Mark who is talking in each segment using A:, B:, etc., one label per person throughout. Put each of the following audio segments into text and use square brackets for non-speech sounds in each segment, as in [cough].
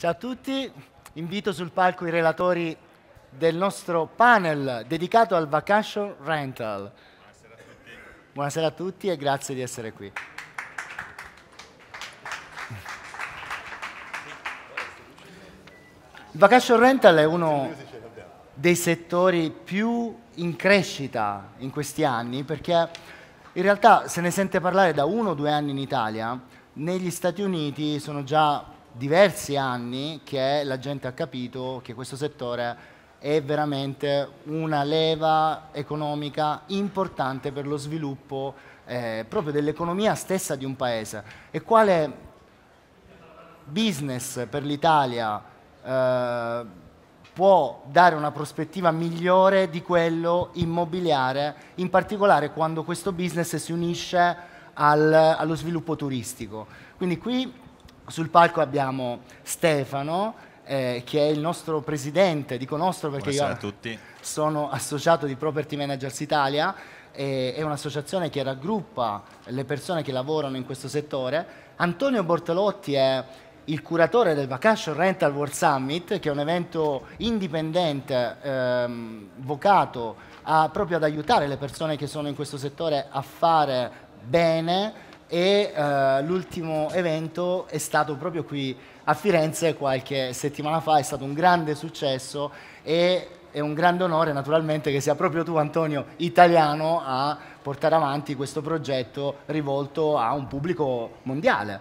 A: Ciao a tutti, invito sul palco i relatori del nostro panel dedicato al vacation rental. Buonasera a tutti, Buonasera a tutti e grazie di essere qui. Il vacation rental è uno dei settori più in crescita in questi anni perché in realtà se ne sente parlare da uno o due anni in Italia, negli Stati Uniti sono già diversi anni che la gente ha capito che questo settore è veramente una leva economica importante per lo sviluppo eh, proprio dell'economia stessa di un paese. E quale business per l'Italia eh, può dare una prospettiva migliore di quello immobiliare, in particolare quando questo business si unisce al, allo sviluppo turistico. Quindi qui sul palco abbiamo Stefano, eh, che è il nostro presidente, dico nostro perché Buonasera io sono associato di Property Managers Italia, eh, è un'associazione che raggruppa le persone che lavorano in questo settore. Antonio Bortolotti è il curatore del Vacation Rental World Summit, che è un evento indipendente ehm, vocato a, proprio ad aiutare le persone che sono in questo settore a fare bene e eh, l'ultimo evento è stato proprio qui a Firenze qualche settimana fa, è stato un grande successo e è un grande onore naturalmente che sia proprio tu Antonio italiano a portare avanti questo progetto rivolto a un pubblico mondiale.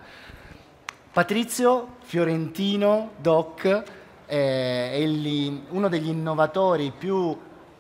A: Patrizio Fiorentino Doc eh, è uno degli innovatori più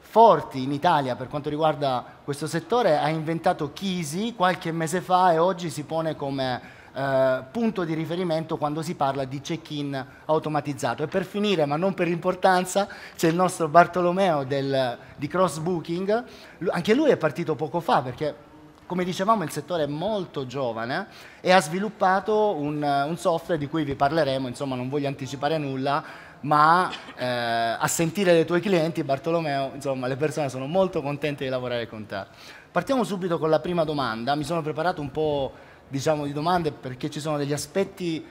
A: forti in Italia per quanto riguarda questo settore ha inventato Chisi qualche mese fa e oggi si pone come eh, punto di riferimento quando si parla di check-in automatizzato. E per finire, ma non per importanza, c'è il nostro Bartolomeo del, di Cross Booking, anche lui è partito poco fa perché come dicevamo il settore è molto giovane e ha sviluppato un, un software di cui vi parleremo, insomma non voglio anticipare nulla, ma eh, a sentire dei tuoi clienti, Bartolomeo, insomma, le persone sono molto contente di lavorare con te. Partiamo subito con la prima domanda, mi sono preparato un po' diciamo, di domande perché ci sono degli aspetti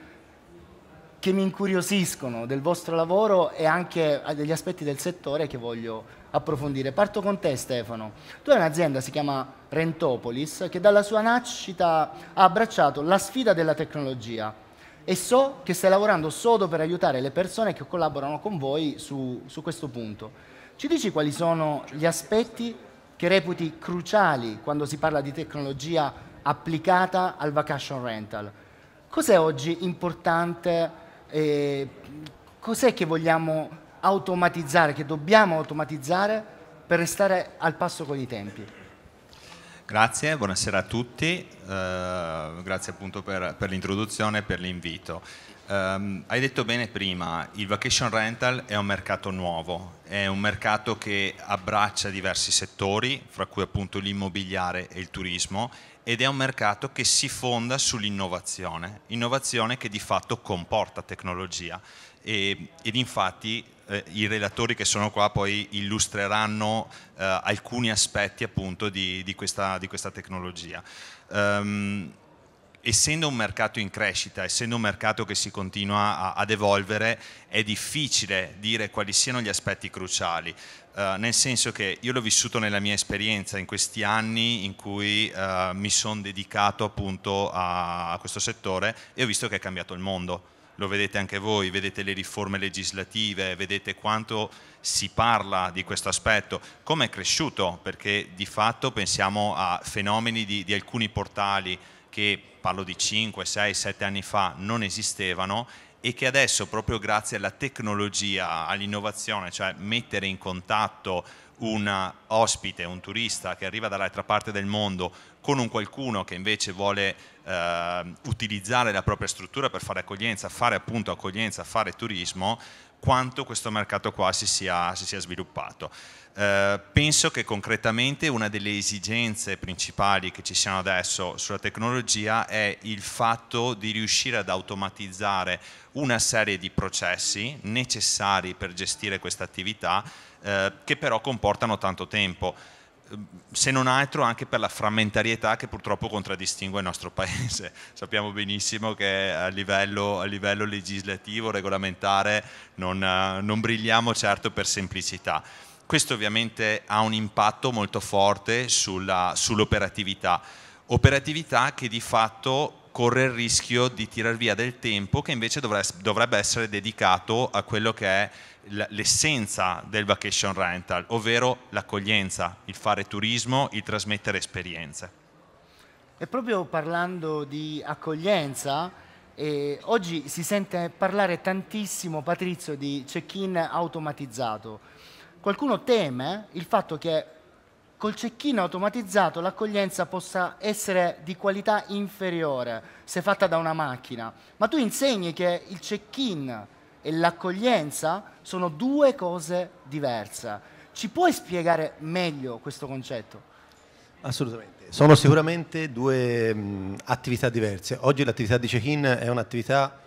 A: che mi incuriosiscono del vostro lavoro e anche eh, degli aspetti del settore che voglio approfondire. Parto con te Stefano. Tu hai un'azienda, si chiama Rentopolis, che dalla sua nascita ha abbracciato la sfida della tecnologia e so che stai lavorando sodo per aiutare le persone che collaborano con voi su, su questo punto. Ci dici quali sono gli aspetti che reputi cruciali quando si parla di tecnologia applicata al vacation rental? Cos'è oggi importante? Eh, cos'è che vogliamo automatizzare, che dobbiamo automatizzare per restare al passo con i tempi?
B: Grazie, buonasera a tutti, uh, grazie appunto per, per l'introduzione e per l'invito. Um, hai detto bene prima, il vacation rental è un mercato nuovo, è un mercato che abbraccia diversi settori, fra cui appunto l'immobiliare e il turismo, ed è un mercato che si fonda sull'innovazione, innovazione che di fatto comporta tecnologia e, ed infatti eh, i relatori che sono qua poi illustreranno eh, alcuni aspetti appunto di, di, questa, di questa, tecnologia. Um, essendo un mercato in crescita, essendo un mercato che si continua a, ad evolvere, è difficile dire quali siano gli aspetti cruciali. Uh, nel senso che io l'ho vissuto nella mia esperienza in questi anni in cui uh, mi sono dedicato appunto a, a questo settore e ho visto che è cambiato il mondo lo vedete anche voi, vedete le riforme legislative, vedete quanto si parla di questo aspetto, come è cresciuto, perché di fatto pensiamo a fenomeni di, di alcuni portali che, parlo di 5, 6, 7 anni fa, non esistevano e che adesso proprio grazie alla tecnologia, all'innovazione, cioè mettere in contatto un ospite, un turista che arriva dall'altra parte del mondo con un qualcuno che invece vuole eh, utilizzare la propria struttura per fare accoglienza, fare appunto accoglienza, fare turismo, quanto questo mercato qua si sia, si sia sviluppato. Eh, penso che concretamente una delle esigenze principali che ci siano adesso sulla tecnologia è il fatto di riuscire ad automatizzare una serie di processi necessari per gestire questa attività eh, che però comportano tanto tempo eh, se non altro anche per la frammentarietà che purtroppo contraddistingue il nostro [laughs] paese. Sappiamo benissimo che a livello, a livello legislativo, regolamentare, non, eh, non, brilliamo certo per semplicità. Questo ovviamente ha un impatto molto forte sull'operatività, operatività che di fatto corre il rischio di tirar via del tempo che invece dovrebbe essere dedicato a quello che è l'essenza del vacation rental, ovvero l'accoglienza, il fare turismo, il trasmettere esperienze.
A: E proprio parlando di accoglienza, eh, oggi si sente parlare tantissimo, Patrizio, di check-in automatizzato. Qualcuno teme il fatto che col check-in automatizzato l'accoglienza possa essere di qualità inferiore se fatta da una macchina, ma tu insegni che il check-in e l'accoglienza sono due cose diverse. Ci puoi spiegare meglio questo concetto?
C: Assolutamente, sono sicuramente due mh, mm, attività diverse. Oggi l'attività di check-in è un'attività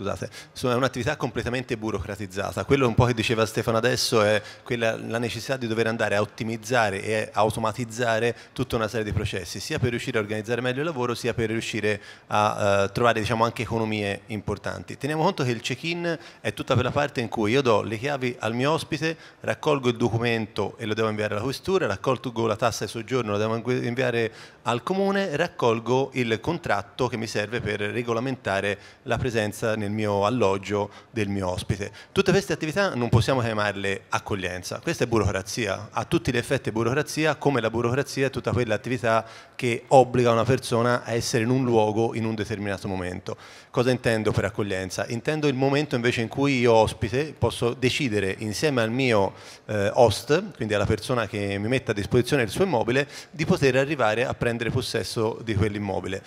C: scusate, è un'attività completamente burocratizzata. Quello un po' che diceva Stefano adesso è quella, la necessità di dover andare a ottimizzare e automatizzare tutta una serie di processi, sia per riuscire a organizzare meglio il lavoro, sia per riuscire a eh, trovare diciamo, anche economie importanti. Teniamo conto che il check-in è tutta quella parte in cui io do le chiavi al mio ospite, raccolgo il documento e lo devo inviare alla questura, raccolgo la tassa di soggiorno, lo devo inviare al comune raccolgo il contratto che mi serve per regolamentare la presenza nel mio alloggio del mio ospite. Tutte queste attività non possiamo chiamarle accoglienza, questa è burocrazia, a tutti gli effetti burocrazia, come la burocrazia è tutta quell'attività che obbliga una persona a essere in un luogo in un determinato momento. Cosa intendo per accoglienza? Intendo il momento invece in cui io ospite posso decidere insieme al mio eh, host, quindi alla persona che mi mette a disposizione il suo immobile, di poter arrivare a prendere possesso di quell'immobile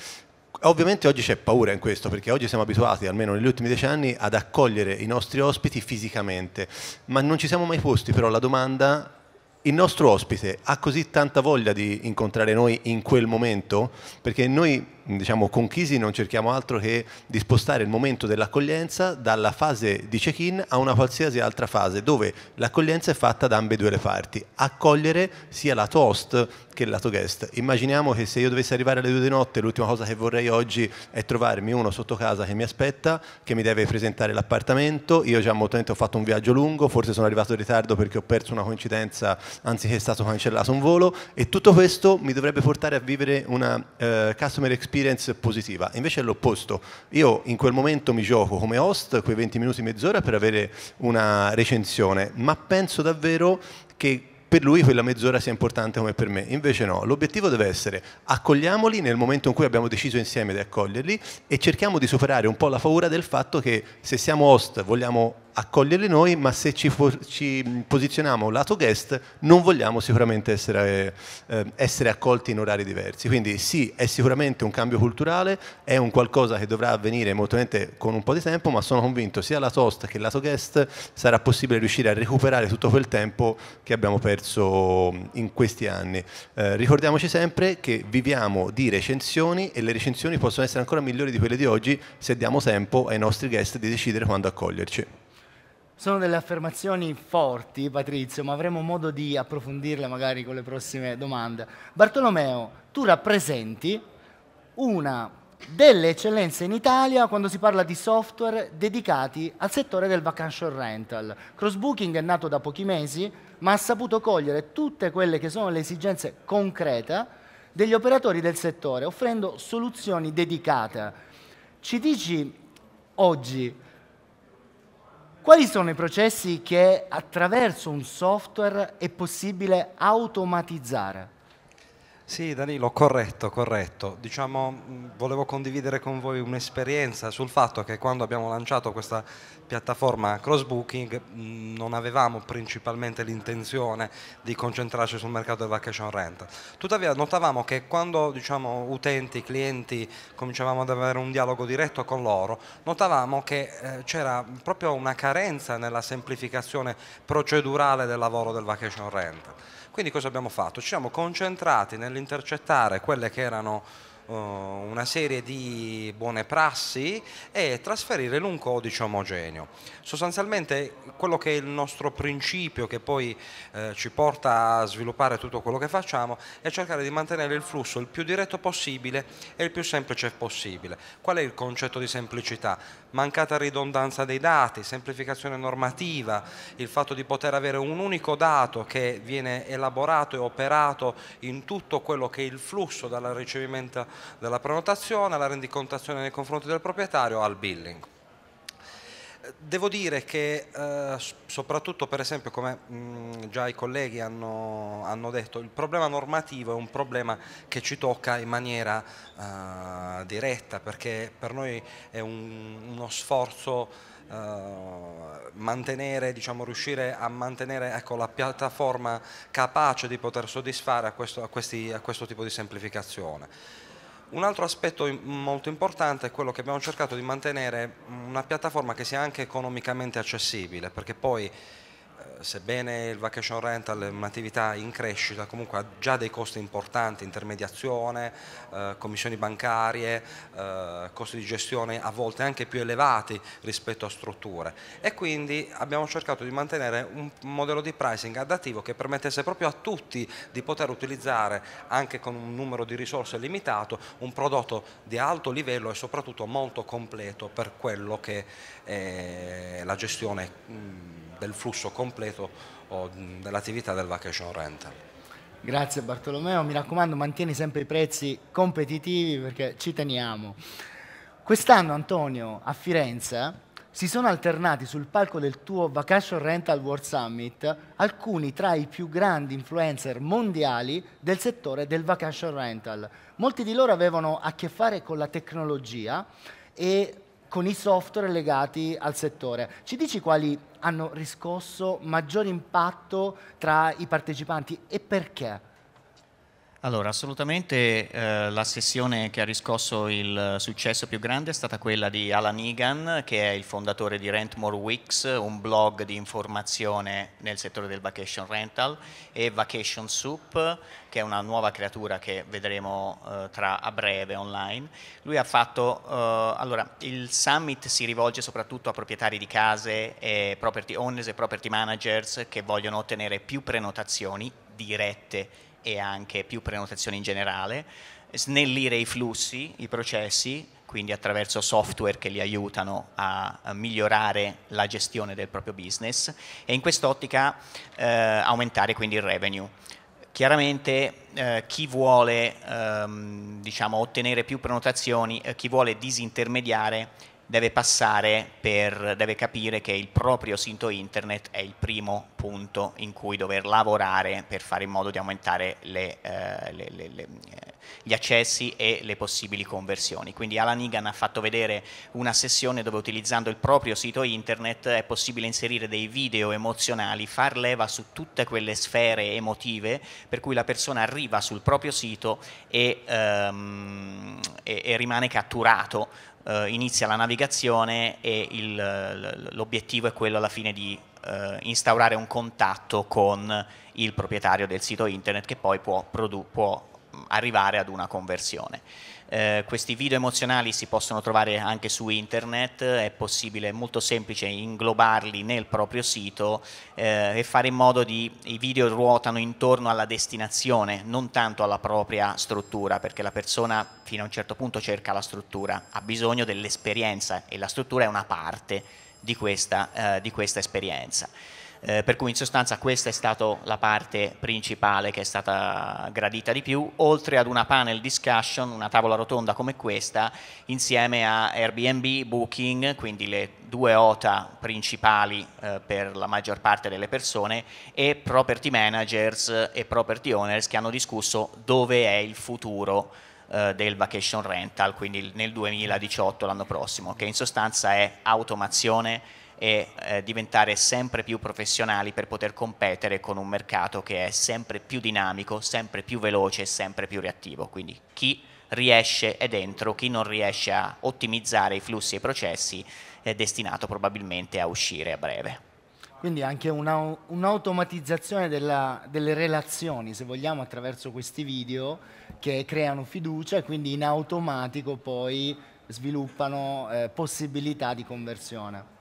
C: ovviamente oggi c'è paura in questo perché oggi siamo abituati, almeno negli ultimi dieci anni, ad accogliere i nostri ospiti fisicamente, ma non ci siamo mai posti però la domanda il nostro ospite ha così tanta voglia di incontrare noi in quel momento? Perché noi diciamo, con Chisi non cerchiamo altro che di spostare il momento dell'accoglienza dalla fase di check-in a una qualsiasi altra fase dove l'accoglienza è fatta da ambedue le parti, accogliere sia lato host che lato guest. Immaginiamo che se io dovessi arrivare alle due di notte, l'ultima cosa che vorrei oggi è trovarmi uno sotto casa che mi aspetta, che mi deve presentare l'appartamento, io già molto ho fatto un viaggio lungo, forse sono arrivato in ritardo perché ho perso una coincidenza anziché è stato cancellato un volo e tutto questo mi dovrebbe portare a vivere una eh, customer experience experience positiva, invece è l'opposto. Io in quel momento mi gioco come host quei 20 minuti, mezz'ora per avere una recensione, ma penso davvero che per lui quella mezz'ora sia importante come per me. Invece no, l'obiettivo deve essere accogliamoli nel momento in cui abbiamo deciso insieme di accoglierli e cerchiamo di superare un po' la paura del fatto che se siamo host vogliamo accoglierli noi, ma se ci, ci posizioniamo lato guest non vogliamo sicuramente essere, eh, essere accolti in orari diversi. Quindi sì, è sicuramente un cambio culturale, è un qualcosa che dovrà avvenire molto con un po' di tempo, ma sono convinto sia lato host che lato guest sarà possibile riuscire a recuperare tutto quel tempo che abbiamo perso perso mm, in questi anni. Eh, ricordiamoci sempre che viviamo di recensioni e le recensioni possono essere ancora migliori di quelle di oggi se diamo tempo ai nostri guest di decidere quando accoglierci.
A: Sono delle affermazioni forti, Patrizio, ma avremo modo di approfondirle magari con le prossime domande. Bartolomeo, tu rappresenti una delle eccellenze in Italia quando si parla di software dedicati al settore del vacation rental. Crossbooking è nato da pochi mesi, ma ha saputo cogliere tutte quelle che sono le esigenze concrete degli operatori del settore, offrendo soluzioni dedicate. Ci dici oggi quali sono i processi che attraverso un software è possibile automatizzare?
D: Sì, Danilo, corretto, corretto. Diciamo, mm, volevo condividere con voi un'esperienza sul fatto che quando abbiamo lanciato questa piattaforma Crossbooking mm, non avevamo principalmente l'intenzione di concentrarci sul mercato del vacation rent. Tuttavia notavamo che quando diciamo, utenti, clienti cominciavamo ad avere un dialogo diretto con loro, notavamo che eh, c'era proprio una carenza nella semplificazione procedurale del lavoro del vacation rent. Quindi cosa abbiamo fatto? Ci siamo concentrati nell'intercettare quelle che erano uh, una serie di buone prassi e trasferire in un codice omogeneo. Sostanzialmente quello che è il nostro principio che poi eh, ci porta a sviluppare tutto quello che facciamo è cercare di mantenere il flusso il più diretto possibile e il più semplice possibile. Qual è il concetto di semplicità? mancata ridondanza dei dati, semplificazione normativa, il fatto di poter avere un unico dato che viene elaborato e operato in tutto quello che è il flusso dalla ricevimento della prenotazione alla rendicontazione nei confronti del proprietario al billing. Devo dire che eh, soprattutto per esempio come mh, mm, già i colleghi hanno, hanno, detto il problema normativo è un problema che ci tocca in maniera eh, diretta perché per noi è un, uno sforzo eh, mantenere, diciamo, riuscire a mantenere ecco, la piattaforma capace di poter soddisfare a questo, a questi, a questo tipo di semplificazione. Un altro aspetto molto importante è quello che abbiamo cercato di mantenere una piattaforma che sia anche economicamente accessibile, perché poi eh, sebbene il vacation rental è un'attività in crescita, comunque ha già dei costi importanti, intermediazione, eh, commissioni bancarie, eh, costi di gestione a volte anche più elevati rispetto a strutture e quindi abbiamo cercato di mantenere un modello di pricing adattivo che permettesse proprio a tutti di poter utilizzare anche con un numero di risorse limitato un prodotto di alto livello e soprattutto molto completo per quello che è la gestione. Mh, mm, del flusso completo dell'attività del vacation rental.
A: Grazie Bartolomeo, mi raccomando mantieni sempre i prezzi competitivi perché ci teniamo. Quest'anno Antonio a Firenze eh, si sono alternati sul palco del tuo Vacation Rental World Summit alcuni tra i più grandi influencer mondiali del settore del vacation rental. Molti di loro avevano a che fare con la tecnologia e con i software legati al settore. Ci dici quali hanno riscosso maggior impatto tra i partecipanti e perché?
E: Allora, assolutamente eh, la sessione che ha riscosso il successo più grande è stata quella di Alan Egan, che è il fondatore di Rent More Weeks, un blog di informazione nel settore del vacation rental, e Vacation Soup, che è una nuova creatura che vedremo eh, tra a breve online. Lui ha fatto, eh, allora, il summit si rivolge soprattutto a proprietari di case, e property owners e property managers che vogliono ottenere più prenotazioni dirette e anche più prenotazioni in generale, snellire i flussi, i processi, quindi attraverso software che li aiutano a, migliorare la gestione del proprio business e in quest'ottica eh, aumentare quindi il revenue. Chiaramente eh, chi vuole ehm, diciamo, ottenere più prenotazioni, eh, chi vuole disintermediare deve passare per, deve capire che il proprio sito internet è il primo punto in cui dover lavorare per fare in modo di aumentare le, eh, le, le, gli accessi e le possibili conversioni. Quindi Alan Egan ha fatto vedere una sessione dove utilizzando il proprio sito internet è possibile inserire dei video emozionali, far leva su tutte quelle sfere emotive per cui la persona arriva sul proprio sito e, ehm, e, e rimane catturato eh, inizia la navigazione e il, l'obiettivo è quello alla fine di eh, instaurare un contatto con il proprietario del sito internet che poi può, produ- può arrivare ad una conversione. Eh, questi video emozionali si possono trovare anche su internet, è possibile, è molto semplice inglobarli nel proprio sito eh, e fare in modo di i video ruotano intorno alla destinazione, non tanto alla propria struttura, perché la persona fino a un certo punto cerca la struttura, ha bisogno dell'esperienza e la struttura è una parte di questa, eh, di questa esperienza eh, per cui in sostanza questa è stata la parte principale che è stata gradita di più, oltre ad una panel discussion, una tavola rotonda come questa, insieme a Airbnb, Booking, quindi le due OTA principali eh, per la maggior parte delle persone, e property managers e property owners che hanno discusso dove è il futuro eh, del vacation rental, quindi nel 2018, l'anno prossimo, che in sostanza è automazione e eh, diventare sempre più professionali per poter competere con un mercato che è sempre più dinamico, sempre più veloce e sempre più reattivo. Quindi chi riesce è dentro, chi non riesce a ottimizzare i flussi e i processi è destinato probabilmente a uscire a breve.
A: Quindi anche una, un'automatizzazione della, delle relazioni, se vogliamo, attraverso questi video che creano fiducia e quindi in automatico poi sviluppano eh, possibilità di conversione.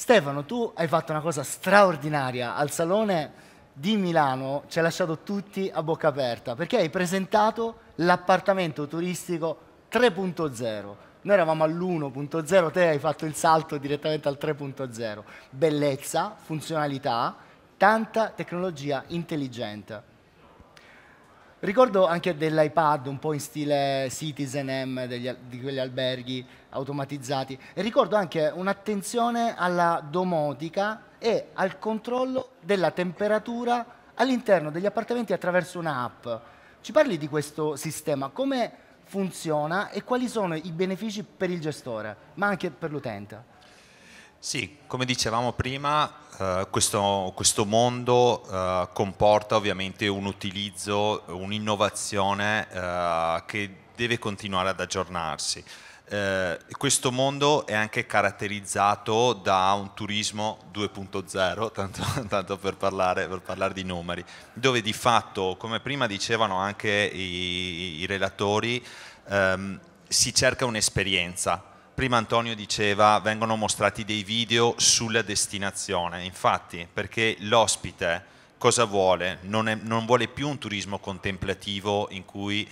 A: Stefano, tu hai fatto una cosa straordinaria al Salone di Milano, ci hai lasciato tutti a bocca aperta, perché hai presentato l'appartamento turistico 3.0. Noi eravamo all'1.0, te hai fatto il salto direttamente al 3.0. Bellezza, funzionalità, tanta tecnologia intelligente. Ricordo anche dell'iPad un po' in stile Citizen M degli, di quegli alberghi automatizzati. E ricordo anche un'attenzione alla domotica e al controllo della temperatura all'interno degli appartamenti attraverso un'app. Ci parli di questo sistema, come funziona e quali sono i benefici per il gestore, ma anche per l'utente?
B: Sì, come dicevamo prima, eh, questo, questo, mondo eh, comporta ovviamente un utilizzo, un'innovazione eh, che deve continuare ad aggiornarsi eh, questo mondo è anche caratterizzato da un turismo 2.0, tanto, [laughs] tanto per, parlare, per, parlare, di numeri, dove di fatto, come prima dicevano anche i, i relatori, ehm, si cerca un'esperienza. Prima Antonio diceva vengono mostrati dei video sulla destinazione, infatti perché l'ospite cosa vuole? Non, è, non vuole più un turismo contemplativo in cui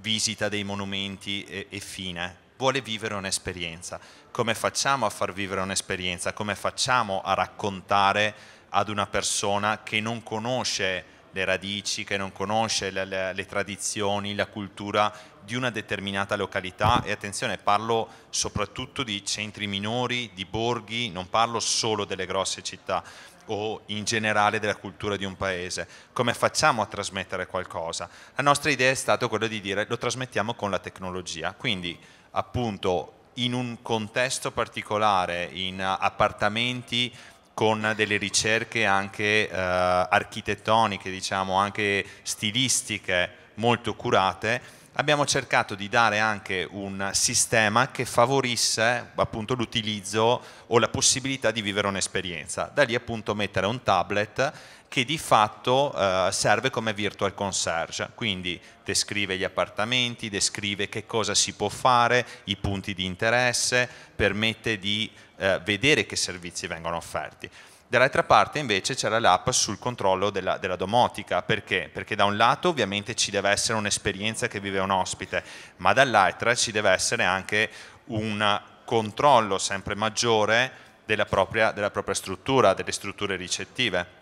B: visita dei monumenti e, e fine, vuole vivere un'esperienza. Come facciamo a far vivere un'esperienza? Come facciamo a raccontare ad una persona che non conosce le radici, che non conosce le, le, le tradizioni, la cultura di una determinata località e attenzione parlo soprattutto di centri minori, di borghi, non parlo solo delle grosse città o in generale della cultura di un paese, come facciamo a trasmettere qualcosa? La nostra idea è stata quella di dire lo trasmettiamo con la tecnologia, quindi appunto in un contesto particolare, in appartamenti con delle ricerche anche eh, architettoniche, diciamo, anche stilistiche molto curate, abbiamo cercato di dare anche un sistema che favorisse appunto l'utilizzo o la possibilità di vivere un'esperienza. Da lì appunto mettere un tablet che di fatto eh, serve come virtual concierge, quindi descrive gli appartamenti, descrive che cosa si può fare, i punti di interesse, permette di eh, vedere che servizi vengono offerti. Dall'altra parte invece c'era l'app sul controllo della, della, domotica, perché? Perché da un lato ovviamente ci deve essere un'esperienza che vive un ospite, ma dall'altra ci deve essere anche un controllo sempre maggiore della propria, della propria struttura, delle strutture ricettive.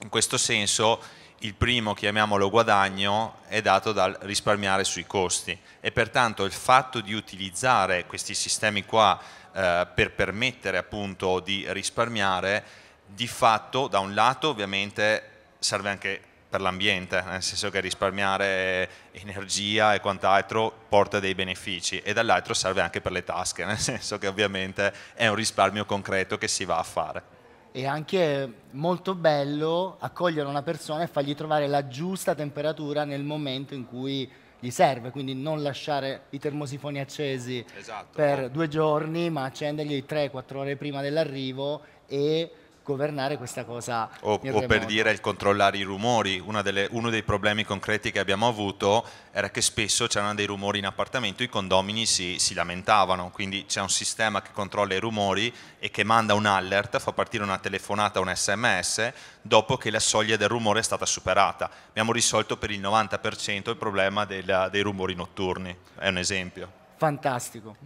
B: In questo senso il primo, chiamiamolo guadagno, è dato dal risparmiare sui costi e pertanto il fatto di utilizzare questi sistemi qua eh, per permettere appunto di risparmiare di fatto da un lato ovviamente serve anche per l'ambiente, nel senso che risparmiare energia e quant'altro porta dei benefici e dall'altro serve anche per le tasche, nel senso che ovviamente è un risparmio concreto che si va a
A: fare è anche molto bello accogliere una persona e fargli trovare la giusta temperatura nel momento in cui gli serve, quindi non lasciare i termosifoni accesi esatto, per eh. due giorni, ma accenderli 3-4 ore prima dell'arrivo e governare questa cosa. O, o per
B: dire il controllare i rumori, delle, uno dei problemi concreti che abbiamo avuto era che spesso c'erano dei rumori in appartamento, i condomini si, si lamentavano, quindi c'è un sistema che controlla i rumori e che manda un alert, fa partire una telefonata, un sms, dopo che la soglia del rumore è stata superata. Abbiamo risolto per il 90% il problema della, dei rumori notturni, è un esempio.
A: Fantastico.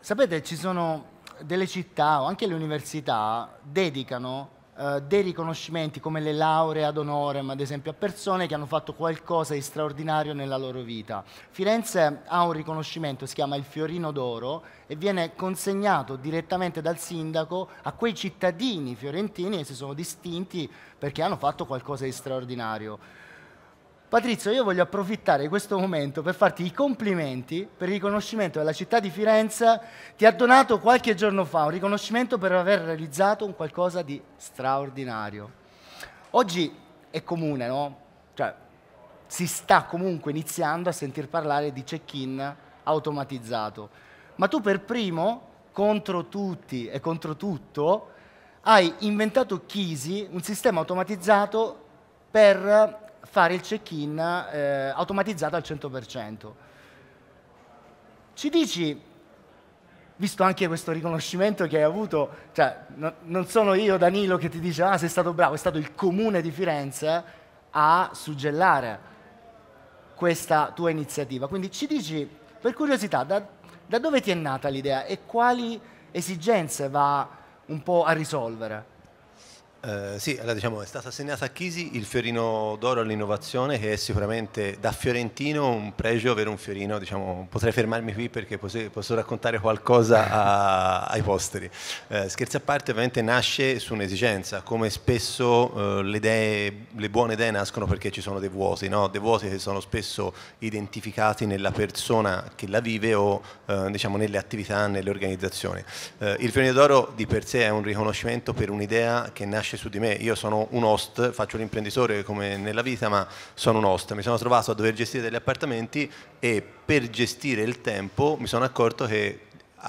A: Sapete, ci sono delle città o anche le università dedicano eh, dei riconoscimenti come le lauree ad honorem, ad esempio, a persone che hanno fatto qualcosa di straordinario nella loro vita. Firenze ha un riconoscimento, si chiama il Fiorino d'Oro, e viene consegnato direttamente dal sindaco a quei cittadini fiorentini che si sono distinti perché hanno fatto qualcosa di straordinario. Patrizio, io voglio approfittare di questo momento per farti i complimenti per il riconoscimento che la città di Firenze. Ti ha donato qualche giorno fa un riconoscimento per aver realizzato un qualcosa di straordinario. Oggi è comune, no? Cioè, si sta comunque iniziando a sentir parlare di check-in automatizzato. Ma tu per primo, contro tutti e contro tutto, hai inventato Kisi, un sistema automatizzato per fare il check-in eh, automatizzato al 100%. Ci dici, visto anche questo riconoscimento che hai avuto, cioè, no, non sono io Danilo che ti dice ah sei stato bravo, è stato il comune di Firenze a suggellare questa tua iniziativa. Quindi ci dici, per curiosità, da, da dove ti è nata l'idea e quali esigenze va un po' a risolvere?
C: Eh, sì, allora, diciamo, è stato assegnato a Chisi il fiorino d'oro all'innovazione che è sicuramente da fiorentino un pregio avere un fiorino, diciamo, potrei fermarmi qui perché posso, posso raccontare qualcosa a, ai posteri. Eh, scherzi a parte ovviamente nasce su un'esigenza, come spesso eh, le, idee, le, buone idee nascono perché ci sono dei vuoti, no? dei vuoti che sono spesso identificati nella persona che la vive o eh, diciamo, nelle attività, nelle organizzazioni. Eh, il fiorino d'oro di per sé è un riconoscimento per un'idea che nasce riflettesce su di me. Io sono un host, faccio l'imprenditore come nella vita, ma sono un host. Mi sono trovato a dover gestire degli appartamenti e per gestire il tempo mi sono accorto che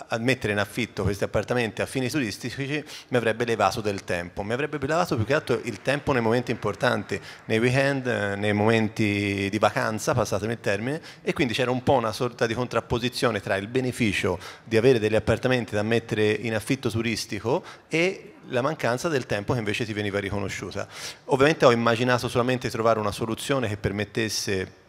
C: a mettere in affitto questi appartamenti a fini turistici mi avrebbe levato del tempo, mi avrebbe levato più che altro il tempo nei momenti importanti, nei weekend, eh, nei momenti di vacanza, passatemi il termine, e quindi c'era un po' una sorta di contrapposizione tra il beneficio di avere degli appartamenti da mettere in affitto turistico e la mancanza del tempo che invece ti veniva riconosciuta. Ovviamente ho immaginato solamente trovare una soluzione che permettesse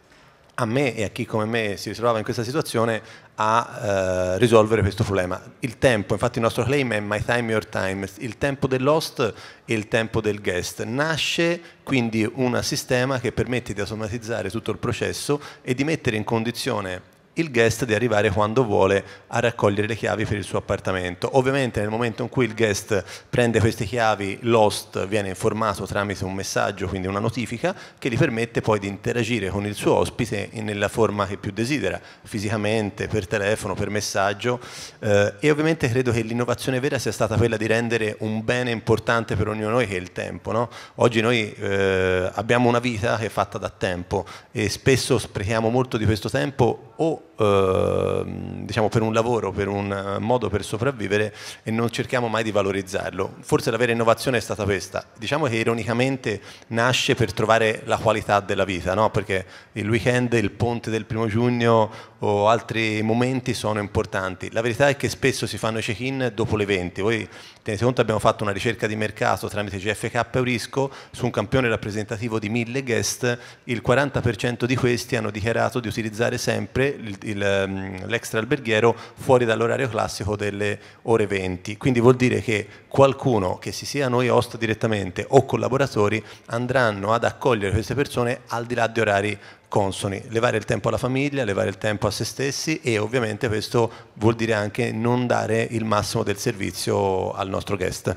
C: a me e a chi come me si trovava in questa situazione a eh, risolvere questo problema. Il tempo, infatti il nostro claim è My Time, Your Time, il tempo dell'host e il tempo del guest. Nasce quindi un sistema che permette di automatizzare tutto il processo e di mettere in condizione il guest di arrivare quando vuole a raccogliere le chiavi per il suo appartamento. Ovviamente nel momento in cui il guest prende queste chiavi, l'host viene informato tramite un messaggio, quindi una notifica, che gli permette poi di interagire con il suo ospite nella forma che più desidera, fisicamente, per telefono, per messaggio. Eh, e ovviamente credo che l'innovazione vera sia stata quella di rendere un bene importante per ognuno di noi che è il tempo. No? Oggi noi eh, abbiamo una vita che è fatta da tempo e spesso sprechiamo molto di questo tempo o eh, diciamo, per un lavoro, per un eh, modo per sopravvivere e non cerchiamo mai di valorizzarlo. Forse la vera innovazione è stata questa. Diciamo che ironicamente nasce per trovare la qualità della vita, no? perché il weekend, il ponte del primo giugno o altri momenti sono importanti. La verità è che spesso si fanno i check-in dopo le 20. Voi Tenete conto abbiamo fatto una ricerca di mercato tramite GFK Eurisco su un campione rappresentativo di mille guest, il 40% di questi hanno dichiarato di utilizzare sempre mm, l'extra alberghiero fuori dall'orario classico delle ore 20, quindi vuol dire che qualcuno che si sia noi host direttamente o collaboratori andranno ad accogliere queste persone al di là di orari consoni, levare il tempo alla famiglia, levare il tempo a se stessi e ovviamente questo vuol dire anche non dare il massimo del servizio al nostro guest.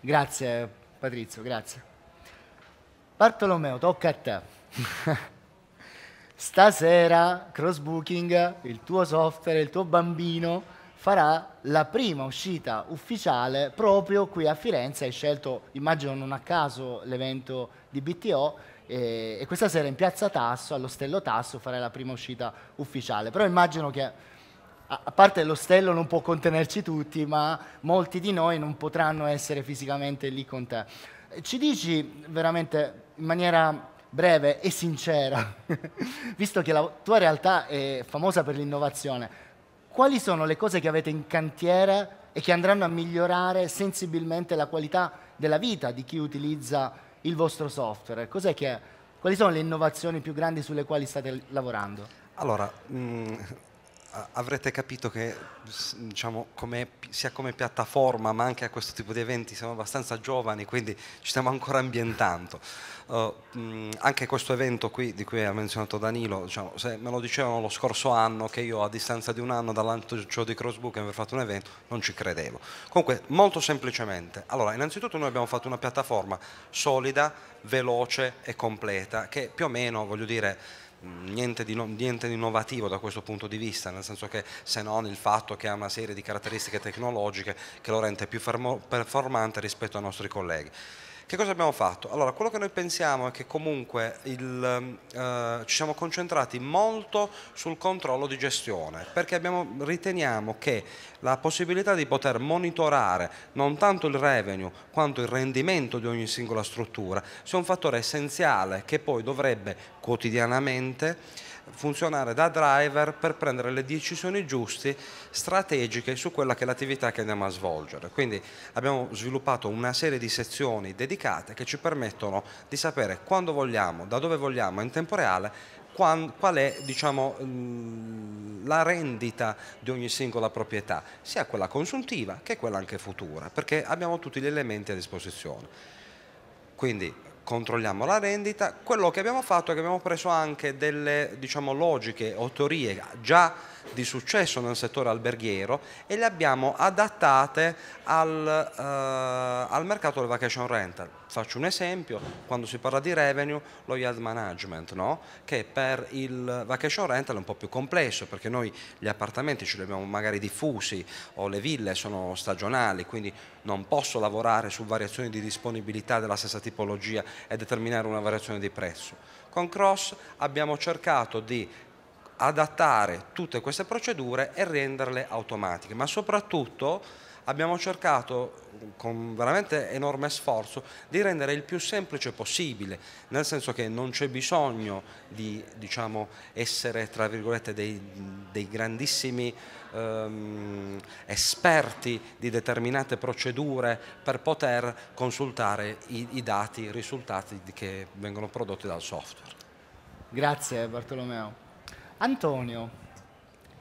A: Grazie Patrizio, grazie. Bartolomeo, tocca a te. [laughs] Stasera Crossbooking, il tuo software, il tuo bambino farà la prima uscita ufficiale proprio qui a Firenze, hai scelto, immagino non a caso, l'evento di BTO e, e, questa sera in piazza Tasso, all'ostello Tasso, farei la prima uscita ufficiale. Però immagino che, a, a parte l'ostello non può contenerci tutti, ma molti di noi non potranno essere fisicamente lì con te. Ci dici veramente in maniera breve e sincera, [laughs] visto che la tua realtà è famosa per l'innovazione, quali sono le cose che avete in cantiere e che andranno a migliorare sensibilmente la qualità della vita di chi utilizza il vostro software? Che, quali sono le innovazioni più grandi sulle quali state lavorando?
D: Allora, mh, mm, avrete capito che diciamo, come, sia come piattaforma ma anche a questo tipo di eventi siamo abbastanza giovani, quindi ci stiamo ancora ambientando. Uh, anche questo evento qui di cui ha menzionato Danilo, diciamo, me lo dicevano lo scorso anno che io a distanza di un anno dall'annuncio di Crossbook aver fatto un evento, non ci credevo. Comunque, molto semplicemente, allora, innanzitutto noi abbiamo fatto una piattaforma solida, veloce e completa che più o meno, voglio dire, niente di, no, niente di, innovativo da questo punto di vista, nel senso che se non il fatto che ha una serie di caratteristiche tecnologiche che lo rende più performante rispetto ai nostri colleghi. Che cosa abbiamo fatto? Allora, quello che noi pensiamo è che comunque il, eh, ci siamo concentrati molto sul controllo di gestione, perché abbiamo, riteniamo che la possibilità di poter monitorare non tanto il revenue quanto il rendimento di ogni singola struttura sia un fattore essenziale che poi dovrebbe quotidianamente funzionare da driver per prendere le decisioni giuste, strategiche su quella che è l'attività che andiamo a svolgere. Quindi abbiamo sviluppato una serie di sezioni dedicate che ci permettono di sapere quando vogliamo, da dove vogliamo in tempo reale qual è diciamo, la rendita di ogni singola proprietà, sia quella consuntiva che quella anche futura, perché abbiamo tutti gli elementi a disposizione. Quindi controlliamo la rendita, quello che abbiamo fatto è che abbiamo preso anche delle diciamo, logiche o teorie già di successo nel settore alberghiero e le abbiamo adattate al, eh, al mercato del vacation rental. Faccio un esempio, quando si parla di revenue, lo yield management, no? che per il vacation rental è un po' più complesso perché noi gli appartamenti ce li abbiamo magari diffusi o le ville sono stagionali, quindi non posso lavorare su variazioni di disponibilità della stessa tipologia e determinare una variazione di prezzo. Con Cross abbiamo cercato di adattare tutte queste procedure e renderle automatiche, ma soprattutto abbiamo cercato con veramente enorme sforzo di rendere il più semplice possibile, nel senso che non c'è bisogno di diciamo, essere tra virgolette dei, dei grandissimi ehm, esperti di determinate procedure per poter consultare i, i dati, i risultati che vengono prodotti dal software.
A: Grazie Bartolomeo. Antonio,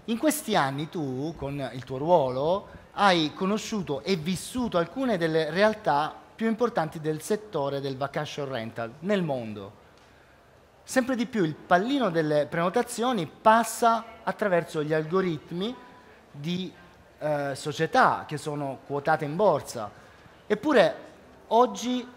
A: in questi anni tu con il tuo ruolo hai conosciuto e vissuto alcune delle realtà più importanti del settore del vacation rental nel mondo. Sempre di più il pallino delle prenotazioni passa attraverso gli algoritmi di eh, società che sono quotate in borsa. Eppure oggi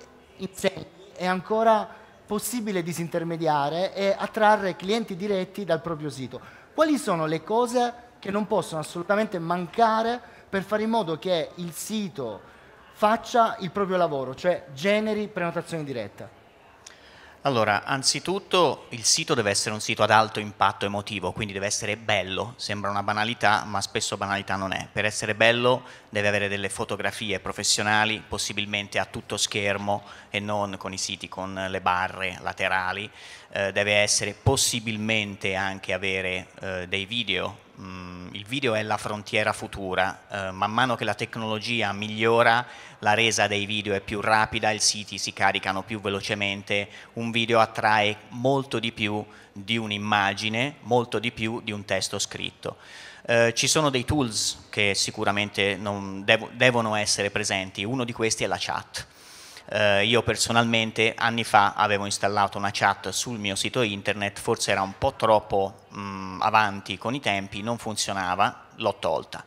A: è ancora possibile disintermediare e attrarre clienti diretti dal proprio sito. Quali sono le cose che non possono assolutamente mancare per fare in modo che il sito faccia il proprio lavoro, cioè generi prenotazione diretta?
E: Allora, anzitutto il sito deve essere un sito ad alto impatto emotivo, quindi deve essere bello, sembra una banalità, ma spesso banalità non è. Per essere bello deve avere delle fotografie professionali, possibilmente a tutto schermo e non con i siti con le barre laterali, eh, deve essere possibilmente anche avere eh, dei video mh, mm, video è la frontiera futura, eh, man mano che la tecnologia migliora la resa dei video è più rapida, i siti si caricano più velocemente, un video attrae molto di più di un'immagine, molto di più di un testo scritto. Eh, ci sono dei tools che sicuramente dev devono essere presenti, uno di questi è la chat eh, io personalmente anni fa avevo installato una chat sul mio sito internet, forse era un po' troppo mh, mm, avanti con i tempi, non funzionava, l'ho tolta.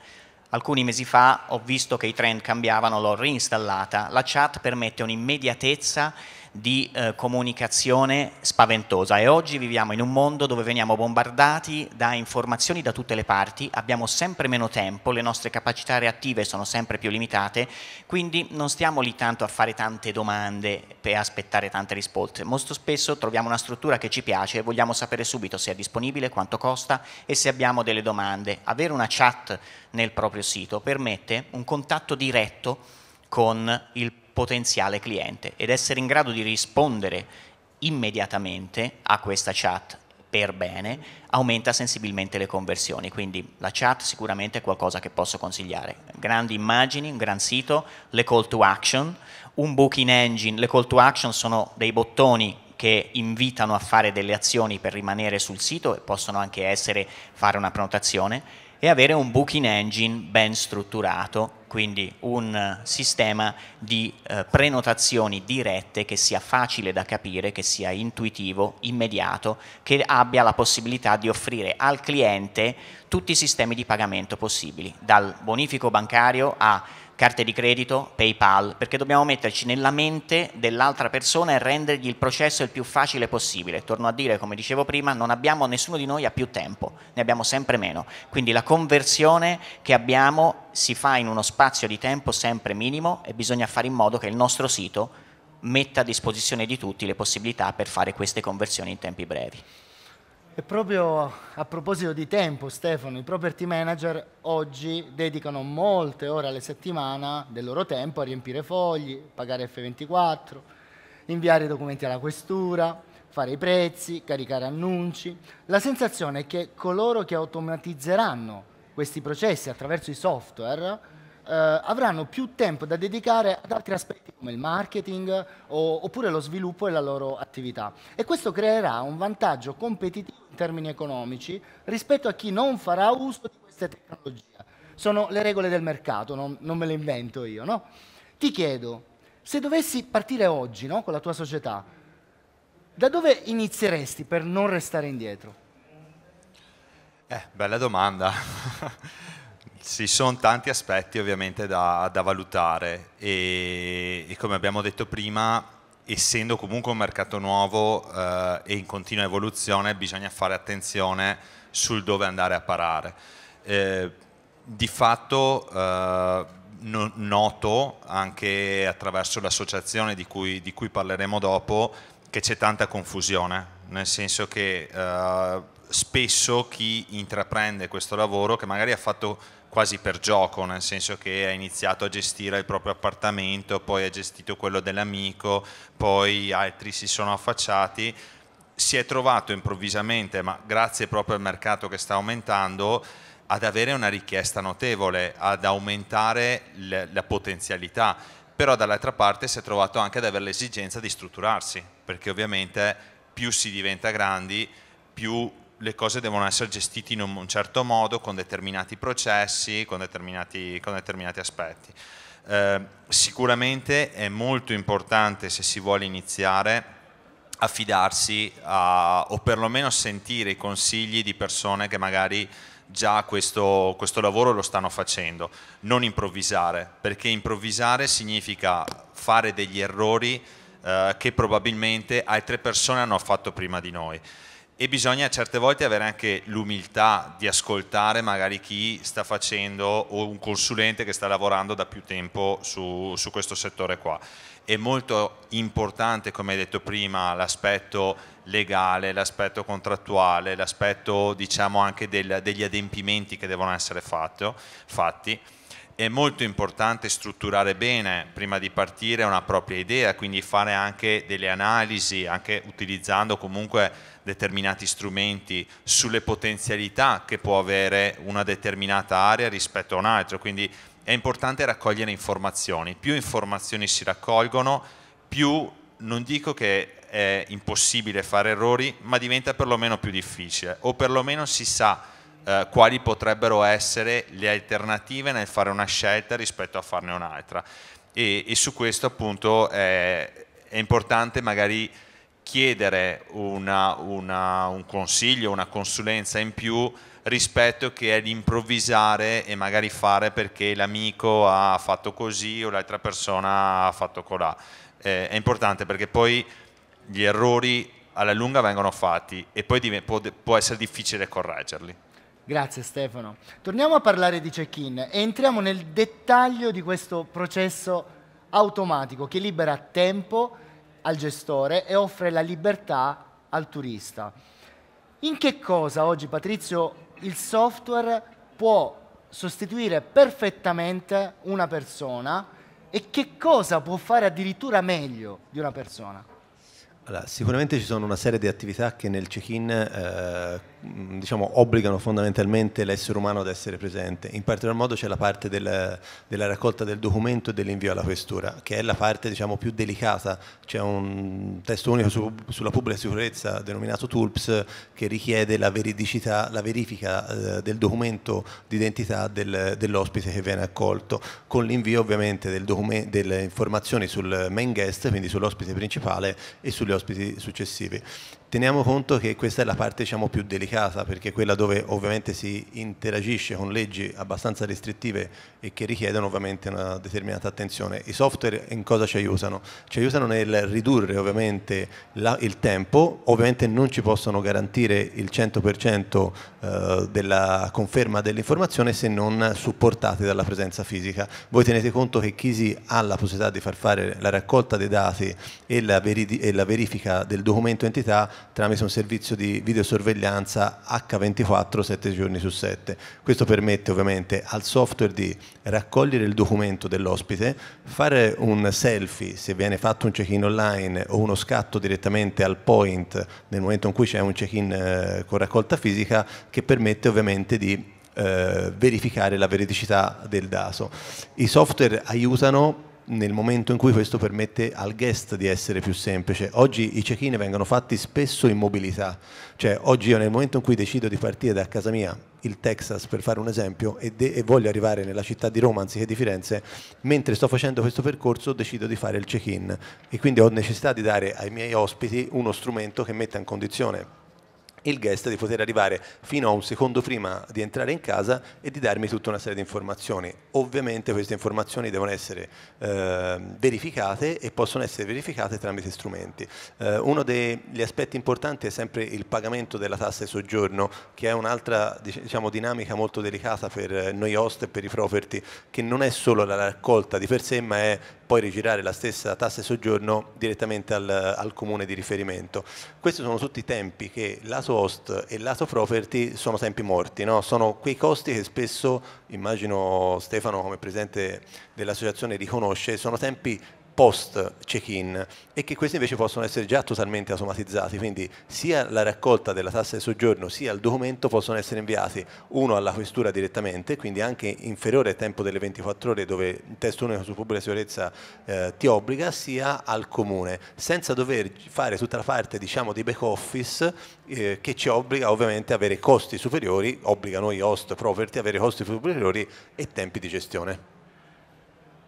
E: Alcuni mesi fa ho visto che i trend cambiavano, l'ho reinstallata, la chat permette un'immediatezza di eh, comunicazione spaventosa e oggi viviamo in un mondo dove veniamo bombardati da informazioni da tutte le parti, abbiamo sempre meno tempo, le nostre capacità reattive sono sempre più limitate, quindi non stiamo lì tanto a fare tante domande e aspettare tante risposte. Molto spesso troviamo una struttura che ci piace e vogliamo sapere subito se è disponibile, quanto costa e se abbiamo delle domande. Avere una chat nel proprio sito permette un contatto diretto con il potenziale cliente ed essere in grado di rispondere immediatamente a questa chat per bene aumenta sensibilmente le conversioni, quindi la chat sicuramente è qualcosa che posso consigliare. Grandi immagini, un gran sito, le call to action, un booking engine, le call to action sono dei bottoni che invitano a fare delle azioni per rimanere sul sito e possono anche essere fare una prenotazione e avere un booking engine ben strutturato, quindi un eh, sistema di eh, prenotazioni dirette che sia facile da capire, che sia intuitivo, immediato, che abbia la possibilità di offrire al cliente tutti i sistemi di pagamento possibili, dal bonifico bancario a carte di credito, PayPal, perché dobbiamo metterci nella mente dell'altra persona e rendergli il processo il più facile possibile. Torno a dire, come dicevo prima, non abbiamo, nessuno di noi ha più tempo, ne abbiamo sempre meno. Quindi la conversione che abbiamo si fa in uno spazio di tempo sempre minimo e bisogna fare in modo che il nostro sito metta a disposizione di tutti le possibilità per fare queste conversioni in tempi brevi.
A: E proprio a proposito di tempo, Stefano, i property manager oggi dedicano molte ore alla settimana del loro tempo a riempire fogli, pagare F24, inviare i documenti alla questura, fare i prezzi, caricare annunci. La sensazione è che coloro che automatizzeranno questi processi attraverso i software eh, avranno più tempo da dedicare ad altri aspetti come il marketing o, oppure lo sviluppo della loro attività. E questo creerà un vantaggio competitivo in termini economici rispetto a chi non farà uso di queste tecnologie. Sono le regole del mercato, non, non me le invento io. No? Ti chiedo, se dovessi partire oggi no, con la tua società, da dove inizieresti per non restare indietro?
B: Eh, bella domanda. Ci sono tanti aspetti ovviamente da, da valutare e, e, come abbiamo detto prima, essendo comunque un mercato nuovo eh, e in continua evoluzione, bisogna fare attenzione sul dove andare a parare. Eh, di fatto eh, no, noto anche attraverso l'associazione di cui, di cui, parleremo dopo che c'è tanta confusione, nel senso che eh, spesso chi intraprende questo lavoro, che magari ha fatto quasi per gioco, nel senso che ha iniziato a gestire il proprio appartamento, poi ha gestito quello dell'amico, poi altri si sono affacciati, si è trovato improvvisamente, ma grazie proprio al mercato che sta aumentando, ad avere una richiesta notevole, ad aumentare le, la potenzialità, però dall'altra parte si è trovato anche ad avere l'esigenza di strutturarsi, perché ovviamente più si diventa grandi, più le cose devono essere gestite in un certo modo, con determinati processi, con determinati, con determinati aspetti. Eh, sicuramente è molto importante se si vuole iniziare affidarsi a, o perlomeno sentire i consigli di persone che magari già questo, questo lavoro lo stanno facendo, non improvvisare, perché improvvisare significa fare degli errori eh, che probabilmente altre persone hanno fatto prima di noi e bisogna certe volte avere anche l'umiltà di ascoltare magari chi sta facendo o un consulente che sta lavorando da più tempo su, su questo settore qua. È molto importante, come hai detto prima, l'aspetto legale, l'aspetto contrattuale, l'aspetto diciamo anche del, degli adempimenti che devono essere fatto, fatti è molto importante strutturare bene prima di partire una propria idea, quindi fare anche delle analisi, anche utilizzando comunque determinati strumenti sulle potenzialità che può avere una determinata area rispetto a un'altra. Quindi è importante raccogliere informazioni. Più informazioni si raccolgono, più non dico che è impossibile fare errori, ma diventa perlomeno più difficile o perlomeno si sa eh, quali potrebbero essere le alternative nel fare una scelta rispetto a farne un'altra. E, e, su questo appunto è, è importante magari chiedere una, una, un consiglio, una consulenza in più rispetto che è l'improvvisare e magari fare perché l'amico ha fatto così o l'altra persona ha fatto colà. Eh, è importante perché poi gli errori alla lunga vengono fatti e poi può, può essere difficile correggerli.
A: Grazie Stefano. Torniamo a parlare di check-in e entriamo nel dettaglio di questo processo automatico che libera tempo al gestore e offre la libertà al turista. In che cosa oggi Patrizio il software può sostituire perfettamente una persona e che cosa può fare addirittura meglio di una persona?
C: Allora, sicuramente ci sono una serie di attività che nel check-in eh, diciamo, obbligano fondamentalmente l'essere umano ad essere presente. In particolar modo c'è la parte del, della raccolta del documento e dell'invio alla questura, che è la parte diciamo, più delicata. C'è un testo unico su, sulla pubblica sicurezza denominato TULPS che richiede la veridicità, la verifica eh, del documento d'identità del, dell'ospite che viene accolto, con l'invio ovviamente del delle informazioni sul main guest, quindi sull'ospite principale e sugli ospiti ospiti successivi. Teniamo conto che questa è la parte diciamo, più delicata perché è quella dove ovviamente si interagisce con leggi abbastanza restrittive e che richiedono ovviamente una determinata attenzione. I software in cosa ci aiutano? Ci aiutano nel ridurre ovviamente la, il tempo, ovviamente non ci possono garantire il 100% eh, della conferma dell'informazione se non supportati dalla presenza fisica. Voi tenete conto che chi ha la possibilità di far fare la raccolta dei dati e la, e la verifica del documento entità tramite un servizio di videosorveglianza H24 7 giorni su 7. Questo permette ovviamente al software di raccogliere il documento dell'ospite, fare un selfie se viene fatto un check-in online o uno scatto direttamente al point nel momento in cui c'è un check-in eh, con raccolta fisica che permette ovviamente di eh, verificare la veridicità del DASO. I software aiutano nel momento in cui questo permette al guest di essere più semplice. Oggi i check-in vengono fatti spesso in mobilità, cioè oggi io nel momento in cui decido di partire da casa mia, il Texas per fare un esempio, e, de- e voglio arrivare nella città di Roma anziché di Firenze, mentre sto facendo questo percorso decido di fare il check-in e quindi ho necessità di dare ai miei ospiti uno strumento che metta in condizione il guest di poter arrivare fino a un secondo prima di entrare in casa e di darmi tutta una serie di informazioni. Ovviamente queste informazioni devono essere eh, verificate e possono essere verificate tramite strumenti. Eh, uno degli aspetti importanti è sempre il pagamento della tassa di soggiorno, che è un'altra diciamo, dinamica molto delicata per noi host e per i property, che non è solo la raccolta di per sé, ma è poi rigirare la stessa tassa di soggiorno direttamente al, al comune di riferimento. Questi sono tutti i tempi che l'ASO Host e l'ASO Property sono tempi morti, no? sono quei costi che spesso, immagino Stefano come presidente dell'associazione riconosce, sono tempi post check-in e che questi invece possono essere già totalmente automatizzati, quindi sia la raccolta della tassa di soggiorno sia il documento possono essere inviati uno alla questura direttamente, quindi anche inferiore al tempo delle 24 ore dove il testo unico su pubblica sicurezza eh, ti obbliga, sia al comune, senza dover fare tutta la parte diciamo, di back office eh, che ci obbliga ovviamente a avere costi superiori, obbliga noi host property a avere costi superiori e tempi di gestione.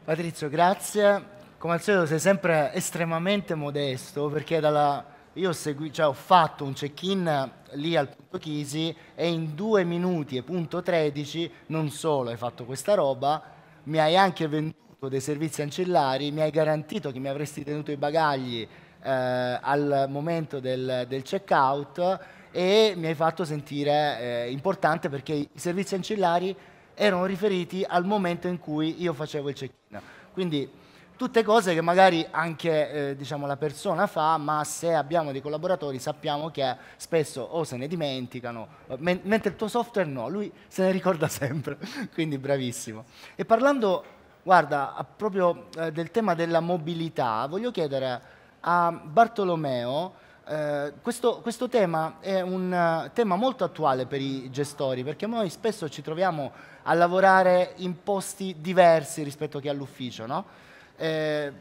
A: Patrizio, grazie come al solito sei sempre estremamente modesto perché dalla, io ho, segui, cioè ho fatto un check-in lì al punto Chisi e in 2 minuti e punto 13 non solo hai fatto questa roba, mi hai anche venduto dei servizi ancillari, mi hai garantito che mi avresti tenuto i bagagli eh, al momento del, del check-out e mi hai fatto sentire eh, importante perché i servizi ancillari erano riferiti al momento in cui io facevo il check-in. Quindi tutte cose che magari anche eh, diciamo, la persona fa, ma se abbiamo dei collaboratori sappiamo che spesso o se ne dimenticano, eh, men mentre il tuo software no, lui se ne ricorda [laughs] sempre, quindi bravissimo. E parlando, guarda, proprio eh, del tema della mobilità, voglio chiedere a Bartolomeo, eh, questo, questo, tema è un uh, tema molto attuale per i gestori perché noi spesso ci troviamo a lavorare in posti diversi rispetto che all'ufficio, no? Eh,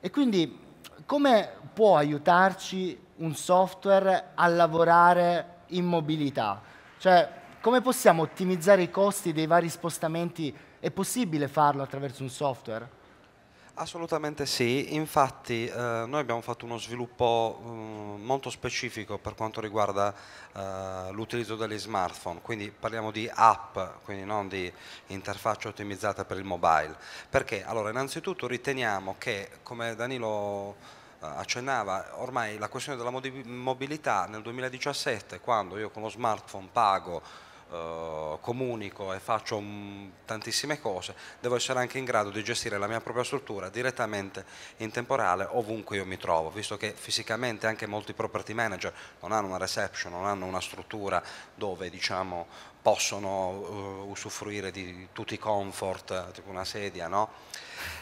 A: e quindi come può aiutarci un software a lavorare in mobilità? Cioè, come possiamo ottimizzare i costi dei vari spostamenti? È possibile farlo attraverso un software?
D: Assolutamente sì, infatti eh, noi abbiamo fatto uno sviluppo eh, molto specifico per quanto riguarda eh, l'utilizzo degli smartphone, quindi parliamo di app, quindi non di interfaccia ottimizzata per il mobile. Perché? Allora, innanzitutto riteniamo che, come Danilo eh, accennava, ormai la questione della mobilità nel 2017, quando io con lo smartphone pago eh, comunico e faccio um, tantissime cose, devo essere anche in grado di gestire la mia propria struttura direttamente in temporale ovunque io mi trovo, visto che fisicamente anche molti property manager non hanno una reception, non hanno una struttura dove diciamo, possono uh, usufruire di tutti i comfort, tipo una sedia, no?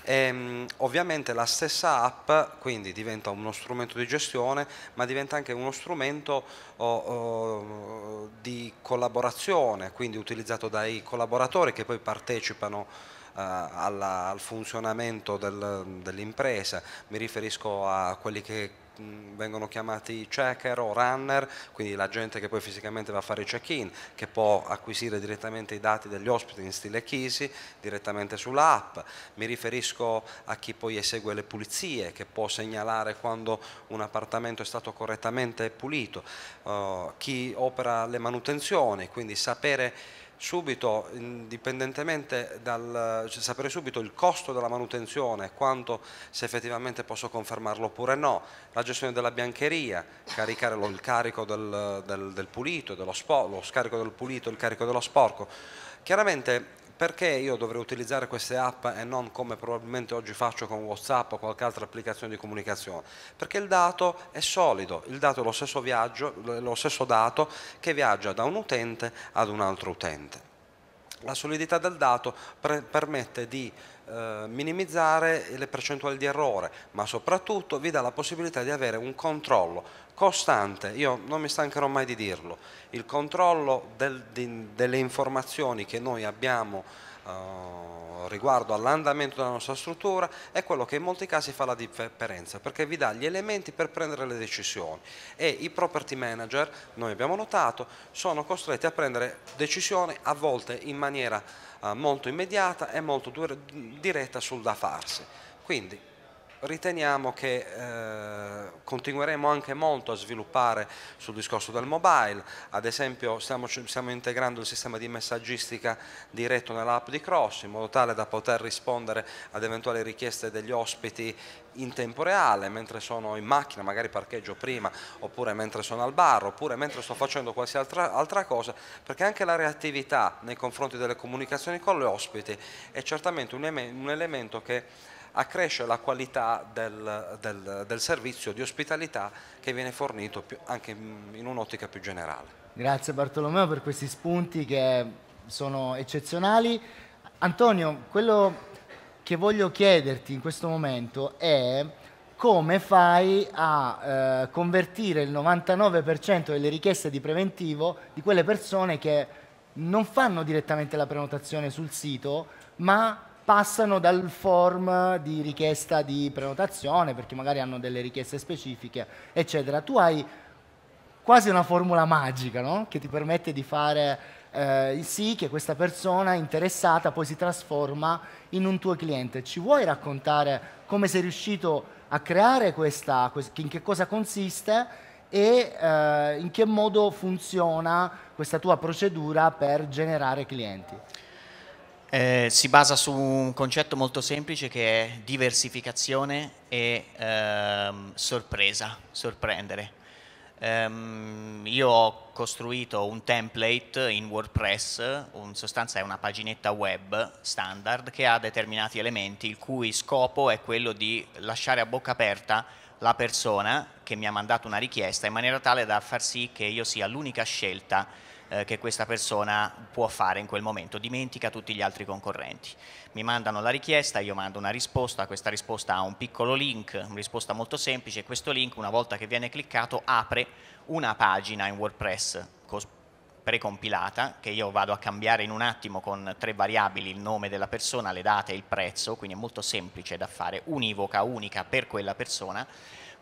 D: E, um, ovviamente la stessa app quindi diventa uno strumento di gestione, ma diventa anche uno strumento oh, oh, di collaborazione, quindi utilizzato dai collaboratori che poi partecipano eh, alla, al funzionamento del, dell'impresa, mi riferisco a quelli che vengono chiamati checker o runner, quindi la gente che poi fisicamente va a fare i check-in, che può acquisire direttamente i dati degli ospiti in stile Kisi, direttamente sull'app. Mi riferisco a chi poi esegue le pulizie, che può segnalare quando un appartamento è stato correttamente pulito, uh, chi opera le manutenzioni, quindi sapere subito, indipendentemente dal cioè, sapere subito il costo della manutenzione, quanto se effettivamente posso confermarlo oppure no, la gestione della biancheria, caricare lo, il carico del, del, del pulito, dello, lo scarico del pulito, il carico dello sporco. Chiaramente perché io dovrei utilizzare queste app e non come probabilmente oggi faccio con Whatsapp o qualche altra applicazione di comunicazione? Perché il dato è solido, il dato è lo stesso, viaggio, lo stesso dato che viaggia da un utente ad un altro utente. La solidità del dato permette di eh, minimizzare le percentuali di errore, ma soprattutto vi dà la possibilità di avere un controllo costante, io non mi stancherò mai di dirlo, il controllo del, di, delle informazioni che noi abbiamo eh, riguardo all'andamento della nostra struttura è quello che in molti casi fa la differenza perché vi dà gli elementi per prendere le decisioni e i property manager, noi abbiamo notato, sono costretti a prendere decisioni a volte in maniera eh, molto immediata e molto diretta sul da farsi. Quindi riteniamo che eh, continueremo anche molto a sviluppare sul discorso del mobile, ad esempio stiamo, stiamo integrando il sistema di messaggistica diretto nell'app di Cross in modo tale da poter rispondere ad eventuali richieste degli ospiti in tempo reale, mentre sono in macchina, magari parcheggio prima, oppure mentre sono al bar, oppure mentre sto facendo qualsiasi altra, altra cosa, perché anche la reattività nei confronti delle comunicazioni con gli ospiti è certamente un, un elemento che accresce la qualità del, del, del servizio di ospitalità che viene fornito più, anche in un'ottica più generale.
A: Grazie Bartolomeo per questi spunti che sono eccezionali. Antonio, quello che voglio chiederti in questo momento è come fai a eh, convertire il 99% delle richieste di preventivo di quelle persone che non fanno direttamente la prenotazione sul sito, ma passano dal form di richiesta di prenotazione, perché magari hanno delle richieste specifiche, eccetera. Tu hai quasi una formula magica no? che ti permette di fare eh, sì che questa persona interessata poi si trasforma in un tuo cliente. Ci vuoi raccontare come sei riuscito a creare questa, in che cosa consiste e eh, in che modo funziona questa tua procedura per generare clienti?
E: Eh, si basa su un concetto molto semplice che è diversificazione e ehm, sorpresa, sorprendere. Um, io ho costruito un template in WordPress, in sostanza è una paginetta web standard che ha determinati elementi il cui scopo è quello di lasciare a bocca aperta la persona che mi ha mandato una richiesta in maniera tale da far sì che io sia l'unica scelta eh, che questa persona può fare in quel momento, dimentica tutti gli altri concorrenti. Mi mandano la richiesta, io mando una risposta, questa risposta ha un piccolo link, una risposta molto semplice, questo link una volta che viene cliccato apre una pagina in WordPress precompilata che io vado a cambiare in un attimo con tre variabili, il nome della persona, le date e il prezzo, quindi è molto semplice da fare, univoca, unica per quella persona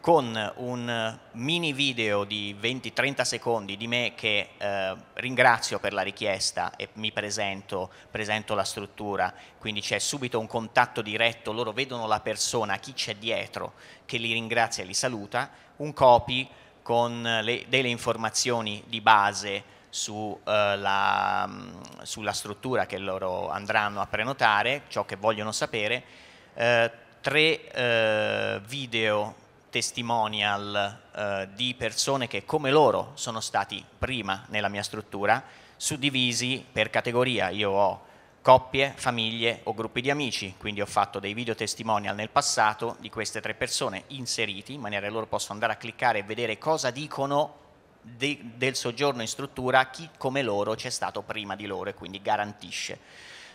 E: con un mini video di 20-30 secondi di me che eh, ringrazio per la richiesta e mi presento, presento la struttura, quindi c'è subito un contatto diretto, loro vedono la persona, chi c'è dietro, che li ringrazia e li saluta, un copy con le, delle informazioni di base su, eh, la, mm, sulla struttura che loro andranno a prenotare, ciò che vogliono sapere, eh, tre eh, video testimonial eh, di persone che come loro sono stati prima nella mia struttura, suddivisi per categoria. Io ho coppie, famiglie o gruppi di amici, quindi ho fatto dei video testimonial nel passato di queste tre persone inseriti, in maniera che loro possono andare a cliccare e vedere cosa dicono de del soggiorno in struttura, chi come loro c'è stato prima di loro e quindi garantisce.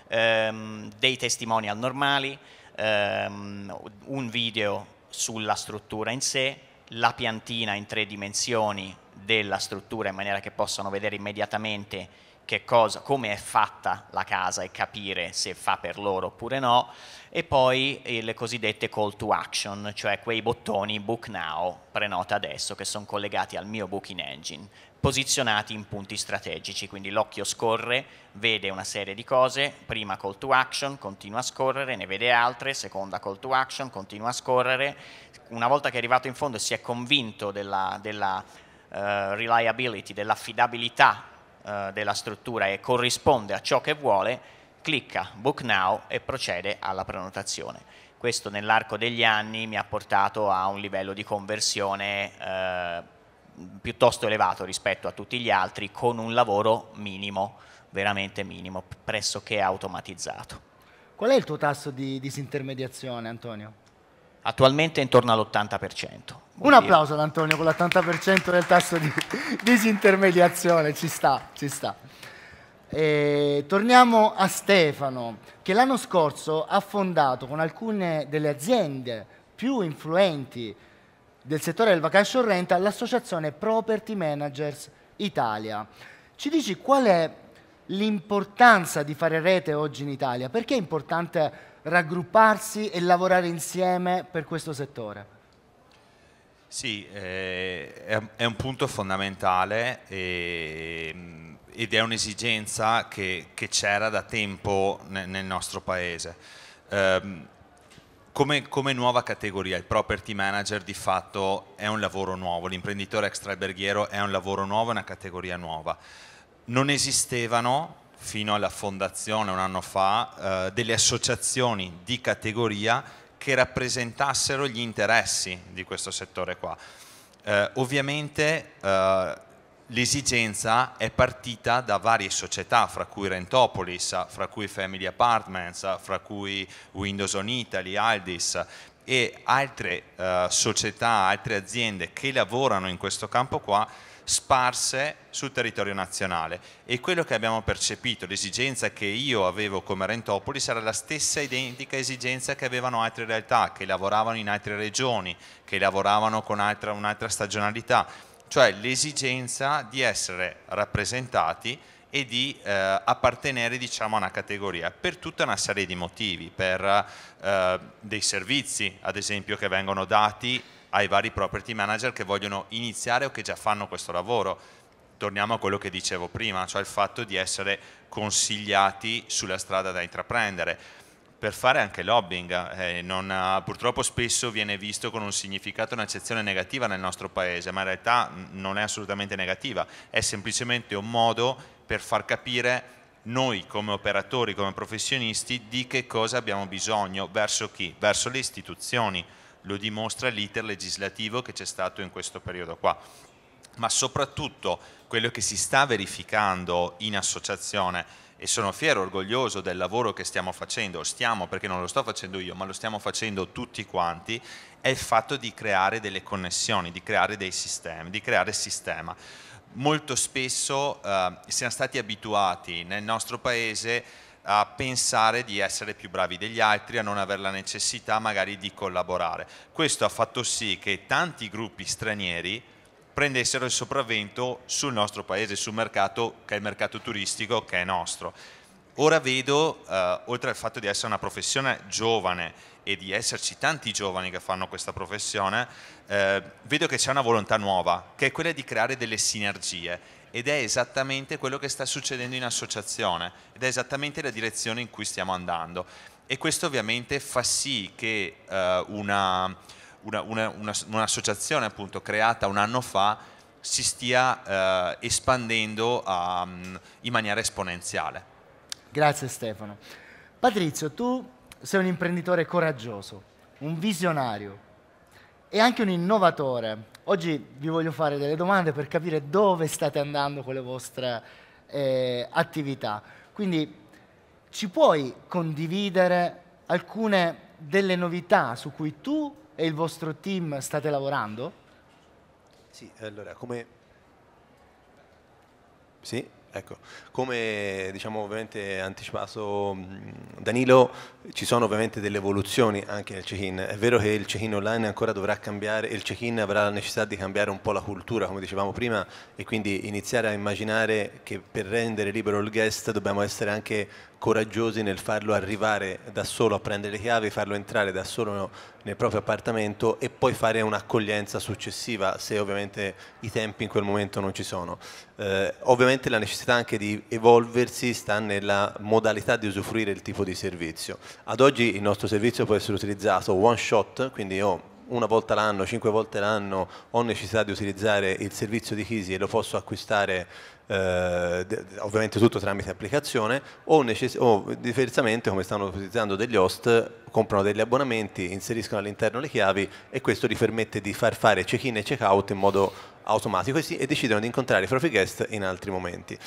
E: Ehm, dei testimonial normali, ehm, un video sulla struttura in sé, la piantina in tre dimensioni della struttura in maniera che possano vedere immediatamente che cosa, come è fatta la casa e capire se fa per loro oppure no, e poi eh, le cosiddette call to action, cioè quei bottoni book now, prenota adesso, che sono collegati al mio booking engine, posizionati in punti strategici, quindi l'occhio scorre, vede una serie di cose, prima call to action, continua a scorrere, ne vede altre, seconda call to action, continua a scorrere, una volta che è arrivato in fondo e si è convinto della, della uh, reliability, dell'affidabilità eh, della struttura e corrisponde a ciò che vuole, clicca Book Now e procede alla prenotazione. Questo nell'arco degli anni mi ha portato a un livello di conversione eh, piuttosto elevato rispetto a tutti gli altri con un lavoro minimo, veramente minimo, pressoché automatizzato.
A: Qual è il tuo tasso di disintermediazione Antonio?
E: attualmente è intorno all'80%.
A: Un applauso ad Antonio con l'80% del tasso di [laughs] disintermediazione, ci sta, ci sta. E eh, torniamo a Stefano, che l'anno scorso ha fondato con alcune delle aziende più influenti del settore del vacation rental l'associazione Property Managers Italia. Ci dici qual è l'importanza di fare rete oggi in Italia. Perché è importante raggrupparsi e lavorare insieme per questo settore?
B: Sì, eh, è un punto fondamentale e, ehm, ed è un'esigenza che, c'era da tempo nel nostro paese. Eh, come, come, nuova categoria, il property manager di fatto è un lavoro nuovo, l'imprenditore extraalberghiero è un lavoro nuovo, è una categoria nuova non esistevano fino alla fondazione un anno fa eh, delle associazioni di categoria che rappresentassero gli interessi di questo settore qua. Eh, ovviamente eh, l'esigenza è partita da varie società, fra cui Rentopolis, fra cui Family Apartments, fra cui Windows on Italy, Aldis e altre eh, società, altre aziende che lavorano in questo campo qua sparse sul territorio nazionale e quello che abbiamo percepito, l'esigenza che io avevo come Rentopoli sarà la stessa identica esigenza che avevano altre realtà, che lavoravano in altre regioni, che lavoravano con un'altra stagionalità, cioè l'esigenza di essere rappresentati e di eh, appartenere diciamo, a una categoria per tutta una serie di motivi, per eh, dei servizi ad esempio che vengono dati ai vari property manager che vogliono iniziare o che già fanno questo lavoro. Torniamo a quello che dicevo prima, cioè il fatto di essere consigliati sulla strada da intraprendere. Per fare anche lobbying, eh, ha, eh, purtroppo spesso viene visto con un significato, un'accezione negativa nel nostro paese, ma in realtà non è assolutamente negativa, è semplicemente un modo per far capire noi come operatori, come professionisti, di che cosa abbiamo bisogno, verso chi? Verso le istituzioni lo dimostra l'iter legislativo che c'è stato in questo periodo qua ma soprattutto quello che si sta verificando in associazione e sono fiero, e orgoglioso del lavoro che stiamo facendo, stiamo perché non lo sto facendo io, ma lo stiamo facendo tutti quanti, è il fatto di creare delle connessioni, di creare dei sistemi, di creare sistema. Molto spesso eh, siamo stati abituati nel nostro paese a a pensare di essere più bravi degli altri, a non avere la necessità magari di collaborare. Questo ha fatto sì che tanti gruppi stranieri prendessero il sopravvento sul nostro paese, sul mercato che è il mercato turistico che è nostro. Ora vedo, eh, oltre al fatto di essere una professione giovane e di esserci tanti giovani che fanno questa professione, eh, vedo che c'è una volontà nuova, che è quella di creare delle sinergie ed è esattamente quello che sta succedendo in associazione ed è esattamente la direzione in cui stiamo andando e questo ovviamente fa sì che eh, una, una, una, un'associazione appunto creata un anno fa si stia eh, espandendo um, in maniera esponenziale.
A: Grazie Stefano. Patrizio, tu sei un imprenditore coraggioso, un visionario, e anche un innovatore. Oggi vi voglio fare delle domande per capire dove state andando con le vostre eh, attività. Quindi ci puoi condividere alcune delle novità su cui tu e il vostro team state lavorando?
C: Sì, allora come... Sì? Ecco, come diciamo ovviamente anticipato mm, Danilo, ci sono ovviamente delle evoluzioni anche nel check-in. È vero che il check-in online ancora dovrà cambiare, il check-in avrà la necessità di cambiare un po' la cultura, come dicevamo prima, e quindi iniziare a immaginare che per rendere libero il guest dobbiamo essere anche coraggiosi nel farlo arrivare da solo a prendere le chiavi, farlo entrare da solo nel proprio appartamento e poi fare un'accoglienza successiva se ovviamente i tempi in quel momento non ci sono. Eh, ovviamente la necessità anche di evolversi sta nella modalità di usufruire il tipo di servizio. Ad oggi il nostro servizio può essere utilizzato one shot, quindi io una volta l'anno, cinque volte l'anno ho necessità di utilizzare il servizio di Kisi e lo posso acquistare eh, ovviamente tutto tramite applicazione, o, necess- o, diversamente come stanno utilizzando degli host, comprano degli abbonamenti, inseriscono all'interno le chiavi e questo gli permette di far fare check-in e check-out in modo automatico e, si- e decidono di incontrare i propri guest in altri momenti.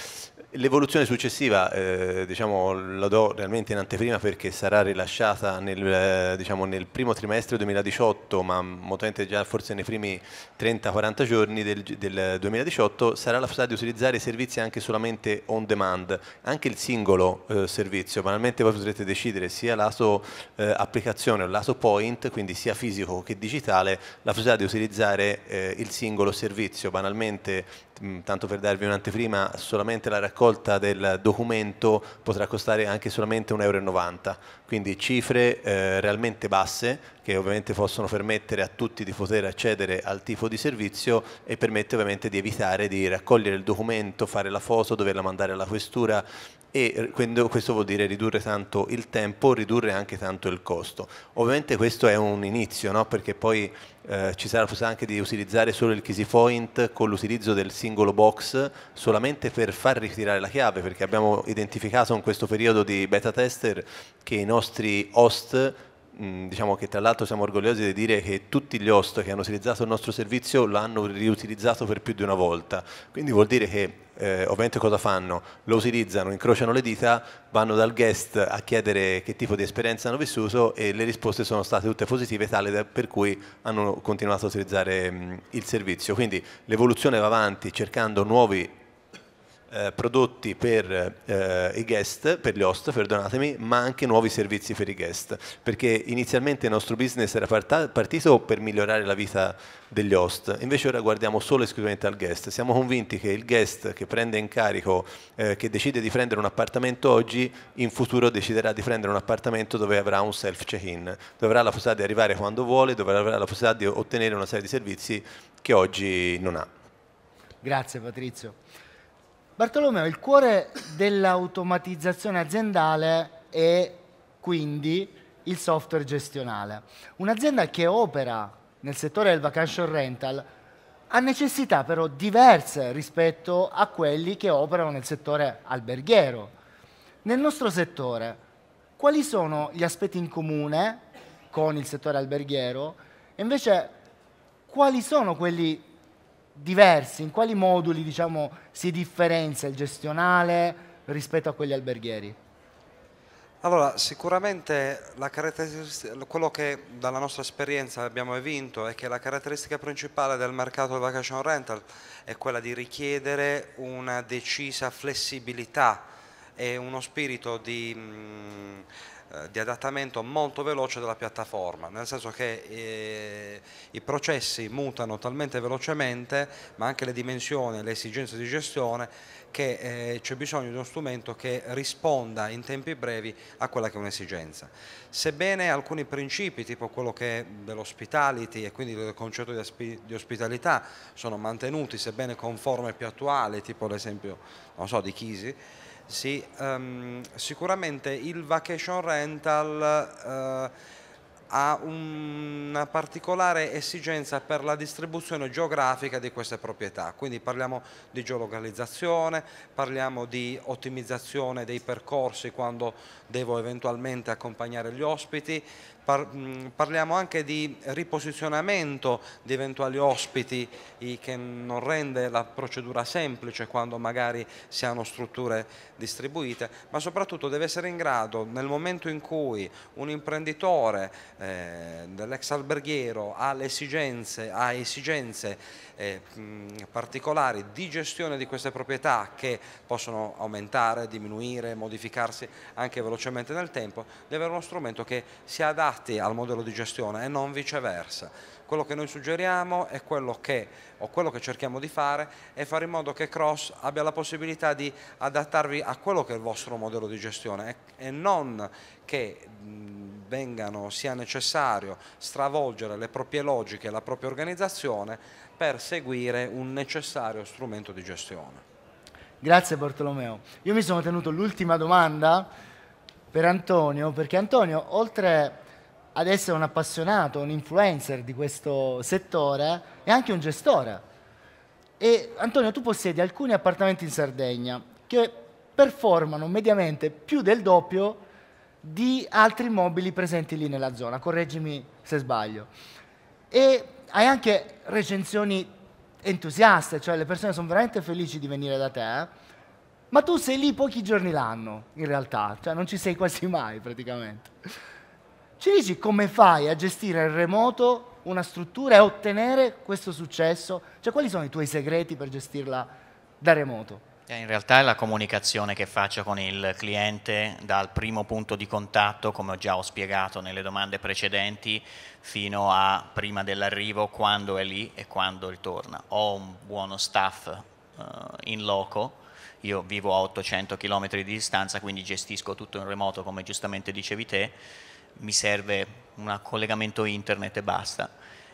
C: L'evoluzione successiva eh, diciamo, la do realmente in anteprima perché sarà rilasciata nel, eh, diciamo, nel primo trimestre 2018, ma motente già forse nei primi 30-40 giorni del, del, 2018, sarà la possibilità di utilizzare i servizi anche solamente on demand, anche il singolo eh, servizio, banalmente voi potrete decidere sia lato eh, applicazione o lato point, quindi sia fisico che digitale, la possibilità di utilizzare eh, il singolo servizio, banalmente Mm, tanto per darvi un'anteprima, solamente la raccolta del documento potrà costare anche solamente 1,90 euro, quindi cifre eh, realmente basse che ovviamente possono permettere a tutti di poter accedere al tifo di servizio e permette ovviamente di evitare di raccogliere il documento, fare la foto, doverla mandare alla questura, e questo vuol dire ridurre tanto il tempo, ridurre anche tanto il costo. Ovviamente questo è un inizio, no? perché poi eh, ci sarà la possibilità anche di utilizzare solo il Kisi Point con l'utilizzo del singolo box solamente per far ritirare la chiave, perché abbiamo identificato in questo periodo di beta tester che i nostri host mm, diciamo che tra l'altro siamo orgogliosi di dire che tutti gli host che hanno utilizzato il nostro servizio l'hanno riutilizzato per più di una volta, quindi vuol dire che eh, ovviamente cosa fanno? Lo utilizzano, incrociano le dita, vanno dal guest a chiedere che tipo di esperienza hanno vissuto e le risposte sono state tutte positive, tale da, per cui hanno continuato a utilizzare mh, mm, il servizio. Quindi l'evoluzione va avanti cercando nuovi eh, prodotti per eh, i guest, per gli host, perdonatemi, ma anche nuovi servizi per i guest, perché inizialmente il nostro business era partito per migliorare la vita degli host, invece ora guardiamo solo e esclusivamente al guest. Siamo convinti che il guest che prende in carico, eh, che decide di prendere un appartamento oggi, in futuro deciderà di prendere un appartamento dove avrà un self check-in, dove avrà la possibilità di arrivare quando vuole, dove avrà la possibilità di ottenere una serie di servizi che oggi non ha.
A: Grazie Patrizio. Bartolomeo, il cuore dell'automatizzazione aziendale è quindi il software gestionale. Un'azienda che opera nel settore del vacation rental ha necessità però diverse rispetto a quelli che operano nel settore alberghiero. Nel nostro settore, quali sono gli aspetti in comune con il settore alberghiero e invece quali sono quelli diversi, in quali moduli diciamo, si differenzia il gestionale rispetto a quelli alberghieri?
D: Allora, sicuramente quello che dalla nostra esperienza abbiamo evinto è che la caratteristica principale del mercato del vacation rental è quella di richiedere una decisa flessibilità e uno spirito di... Mh, mm, eh, di adattamento molto veloce della piattaforma, nel senso che eh, i processi mutano talmente velocemente, ma anche le dimensioni, e le esigenze di gestione, che eh, c'è bisogno di uno strumento che risponda in tempi brevi a quella che è un'esigenza. Sebbene alcuni principi, tipo quello dell'ospitality e quindi del concetto di, di, ospitalità, sono mantenuti, sebbene con forme più attuali, tipo l'esempio so, di Chisi, sì, um, sicuramente il vacation rental uh, ha una particolare esigenza per la distribuzione geografica di queste proprietà, quindi parliamo di geolocalizzazione, parliamo di ottimizzazione dei percorsi quando devo eventualmente accompagnare gli ospiti, Par mm, parliamo anche di riposizionamento di eventuali ospiti che non rende la procedura semplice quando magari si hanno strutture distribuite, ma soprattutto deve essere in grado nel momento in cui un imprenditore eh, dell'ex alberghiero ha, le esigenze, ha esigenze eh, particolari di gestione di queste proprietà che possono aumentare, diminuire, modificarsi anche velocemente nel tempo, deve avere uno strumento che si adatti al modello di gestione e non viceversa. Quello che noi suggeriamo è quello che, o quello che cerchiamo di fare, è fare in modo che Cross abbia la possibilità di adattarvi a quello che è il vostro modello di gestione e non che vengano, sia necessario stravolgere le proprie logiche e la propria organizzazione per seguire un necessario strumento di gestione.
A: Grazie Bartolomeo. Io mi sono tenuto l'ultima domanda per Antonio, perché Antonio, oltre ad essere un appassionato, un influencer di questo settore e anche un gestore. E Antonio, tu possiedi alcuni appartamenti in Sardegna che performano mediamente più del doppio di altri immobili presenti lì nella zona, correggimi se sbaglio. E hai anche recensioni entusiaste, cioè le persone sono veramente felici di venire da te, eh? ma tu sei lì pochi giorni l'anno in realtà, cioè non ci sei quasi [laughs] mai praticamente. Ci dici come fai a gestire in remoto una struttura e a ottenere questo successo? Cioè, quali sono i tuoi segreti per gestirla da remoto?
E: Eh, in realtà è la comunicazione che faccio con il cliente dal primo punto di contatto, come ho già ho spiegato nelle domande precedenti, fino a prima dell'arrivo, quando è lì e quando ritorna. Ho un buono staff uh, in loco, io vivo a 800 km di distanza, quindi gestisco tutto in remoto, come giustamente dicevi te, mi serve un collegamento internet e basta.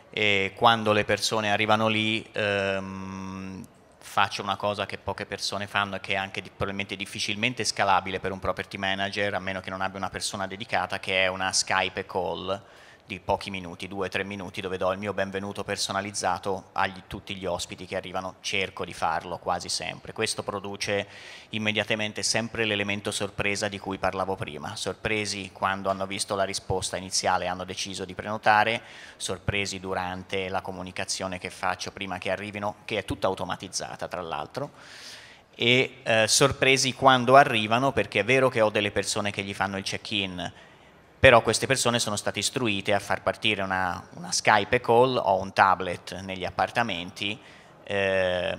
E: E quando le persone arrivano lì ehm, faccio una cosa che poche persone fanno e che è anche di, probabilmente difficilmente scalabile per un property manager, a meno che non abbia una persona dedicata, che è una Skype call di pochi minuti, due o tre minuti, dove do il mio benvenuto personalizzato a tutti gli ospiti che arrivano, cerco di farlo quasi sempre. Questo produce immediatamente sempre l'elemento sorpresa di cui parlavo prima. Sorpresi quando hanno visto la risposta iniziale e hanno deciso di prenotare, sorpresi durante la comunicazione che faccio prima che arrivino, che è tutta automatizzata tra l'altro e eh, sorpresi quando arrivano perché è vero che ho delle persone che gli fanno il check-in però queste persone sono state istruite a far partire una, una Skype call o un tablet negli appartamenti, eh,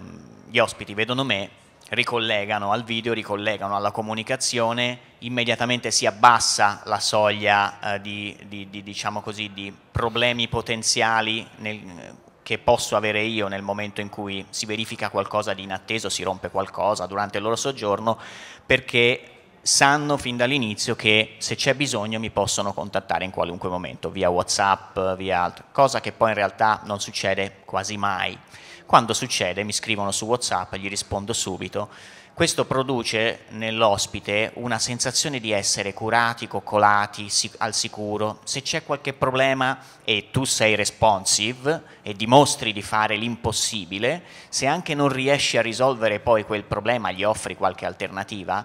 E: gli ospiti vedono me, ricollegano al video, ricollegano alla comunicazione, immediatamente si abbassa la soglia eh, di, di, di, diciamo così, di, problemi potenziali nel, che posso avere io nel momento in cui si verifica qualcosa di inatteso, si rompe qualcosa durante il loro soggiorno, perché sanno fin dall'inizio che se c'è bisogno mi possono contattare in qualunque momento, via Whatsapp, via altro, cosa che poi in realtà non succede quasi mai. Quando succede mi scrivono su Whatsapp, gli rispondo subito. Questo produce nell'ospite una sensazione di essere curati, coccolati, al sicuro. Se c'è qualche problema e tu sei responsive e dimostri di fare l'impossibile, se anche non riesci a risolvere poi quel problema, gli offri qualche alternativa,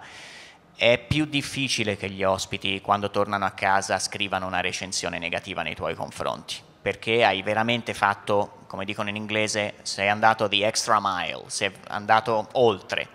E: è più difficile che gli ospiti quando tornano a casa scrivano una recensione negativa nei tuoi confronti, perché hai veramente fatto, come dicono in inglese, sei andato the extra mile, sei andato oltre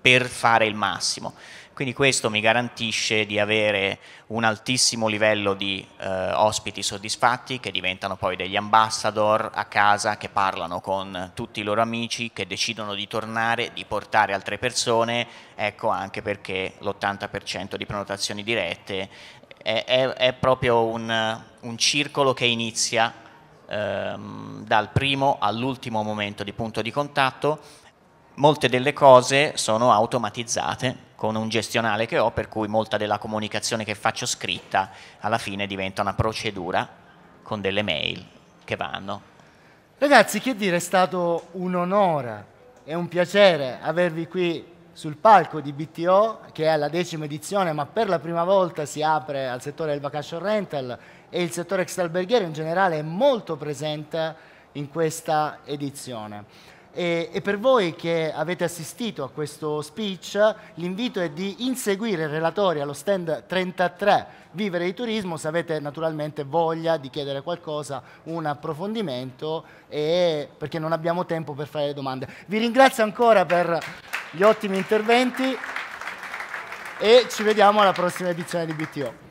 E: per fare il massimo. Quindi questo mi garantisce di avere un altissimo livello di eh, ospiti soddisfatti che diventano poi degli ambassador a casa, che parlano con tutti i loro amici, che decidono di tornare, di portare altre persone, ecco anche perché l'80% di prenotazioni dirette è, è, è proprio un, un, circolo che inizia ehm, dal primo all'ultimo momento di punto di contatto molte delle cose sono automatizzate con un gestionale che ho, per cui molta della comunicazione che faccio scritta alla fine diventa una procedura con delle mail che vanno.
A: Ragazzi, che dire, è stato un onore e un piacere avervi qui sul palco di BTO, che è alla decima edizione, ma per la prima volta si apre al settore del vacation rental e il settore extralberghiero in generale è molto presente in questa edizione. E, e, per voi che avete assistito a questo speech, l'invito è di inseguire il relatore allo stand 33 Vivere di Turismo, se avete naturalmente voglia di chiedere qualcosa, un approfondimento, e, perché non abbiamo tempo per fare le domande. Vi ringrazio ancora per gli ottimi interventi e ci vediamo alla prossima edizione di BTO.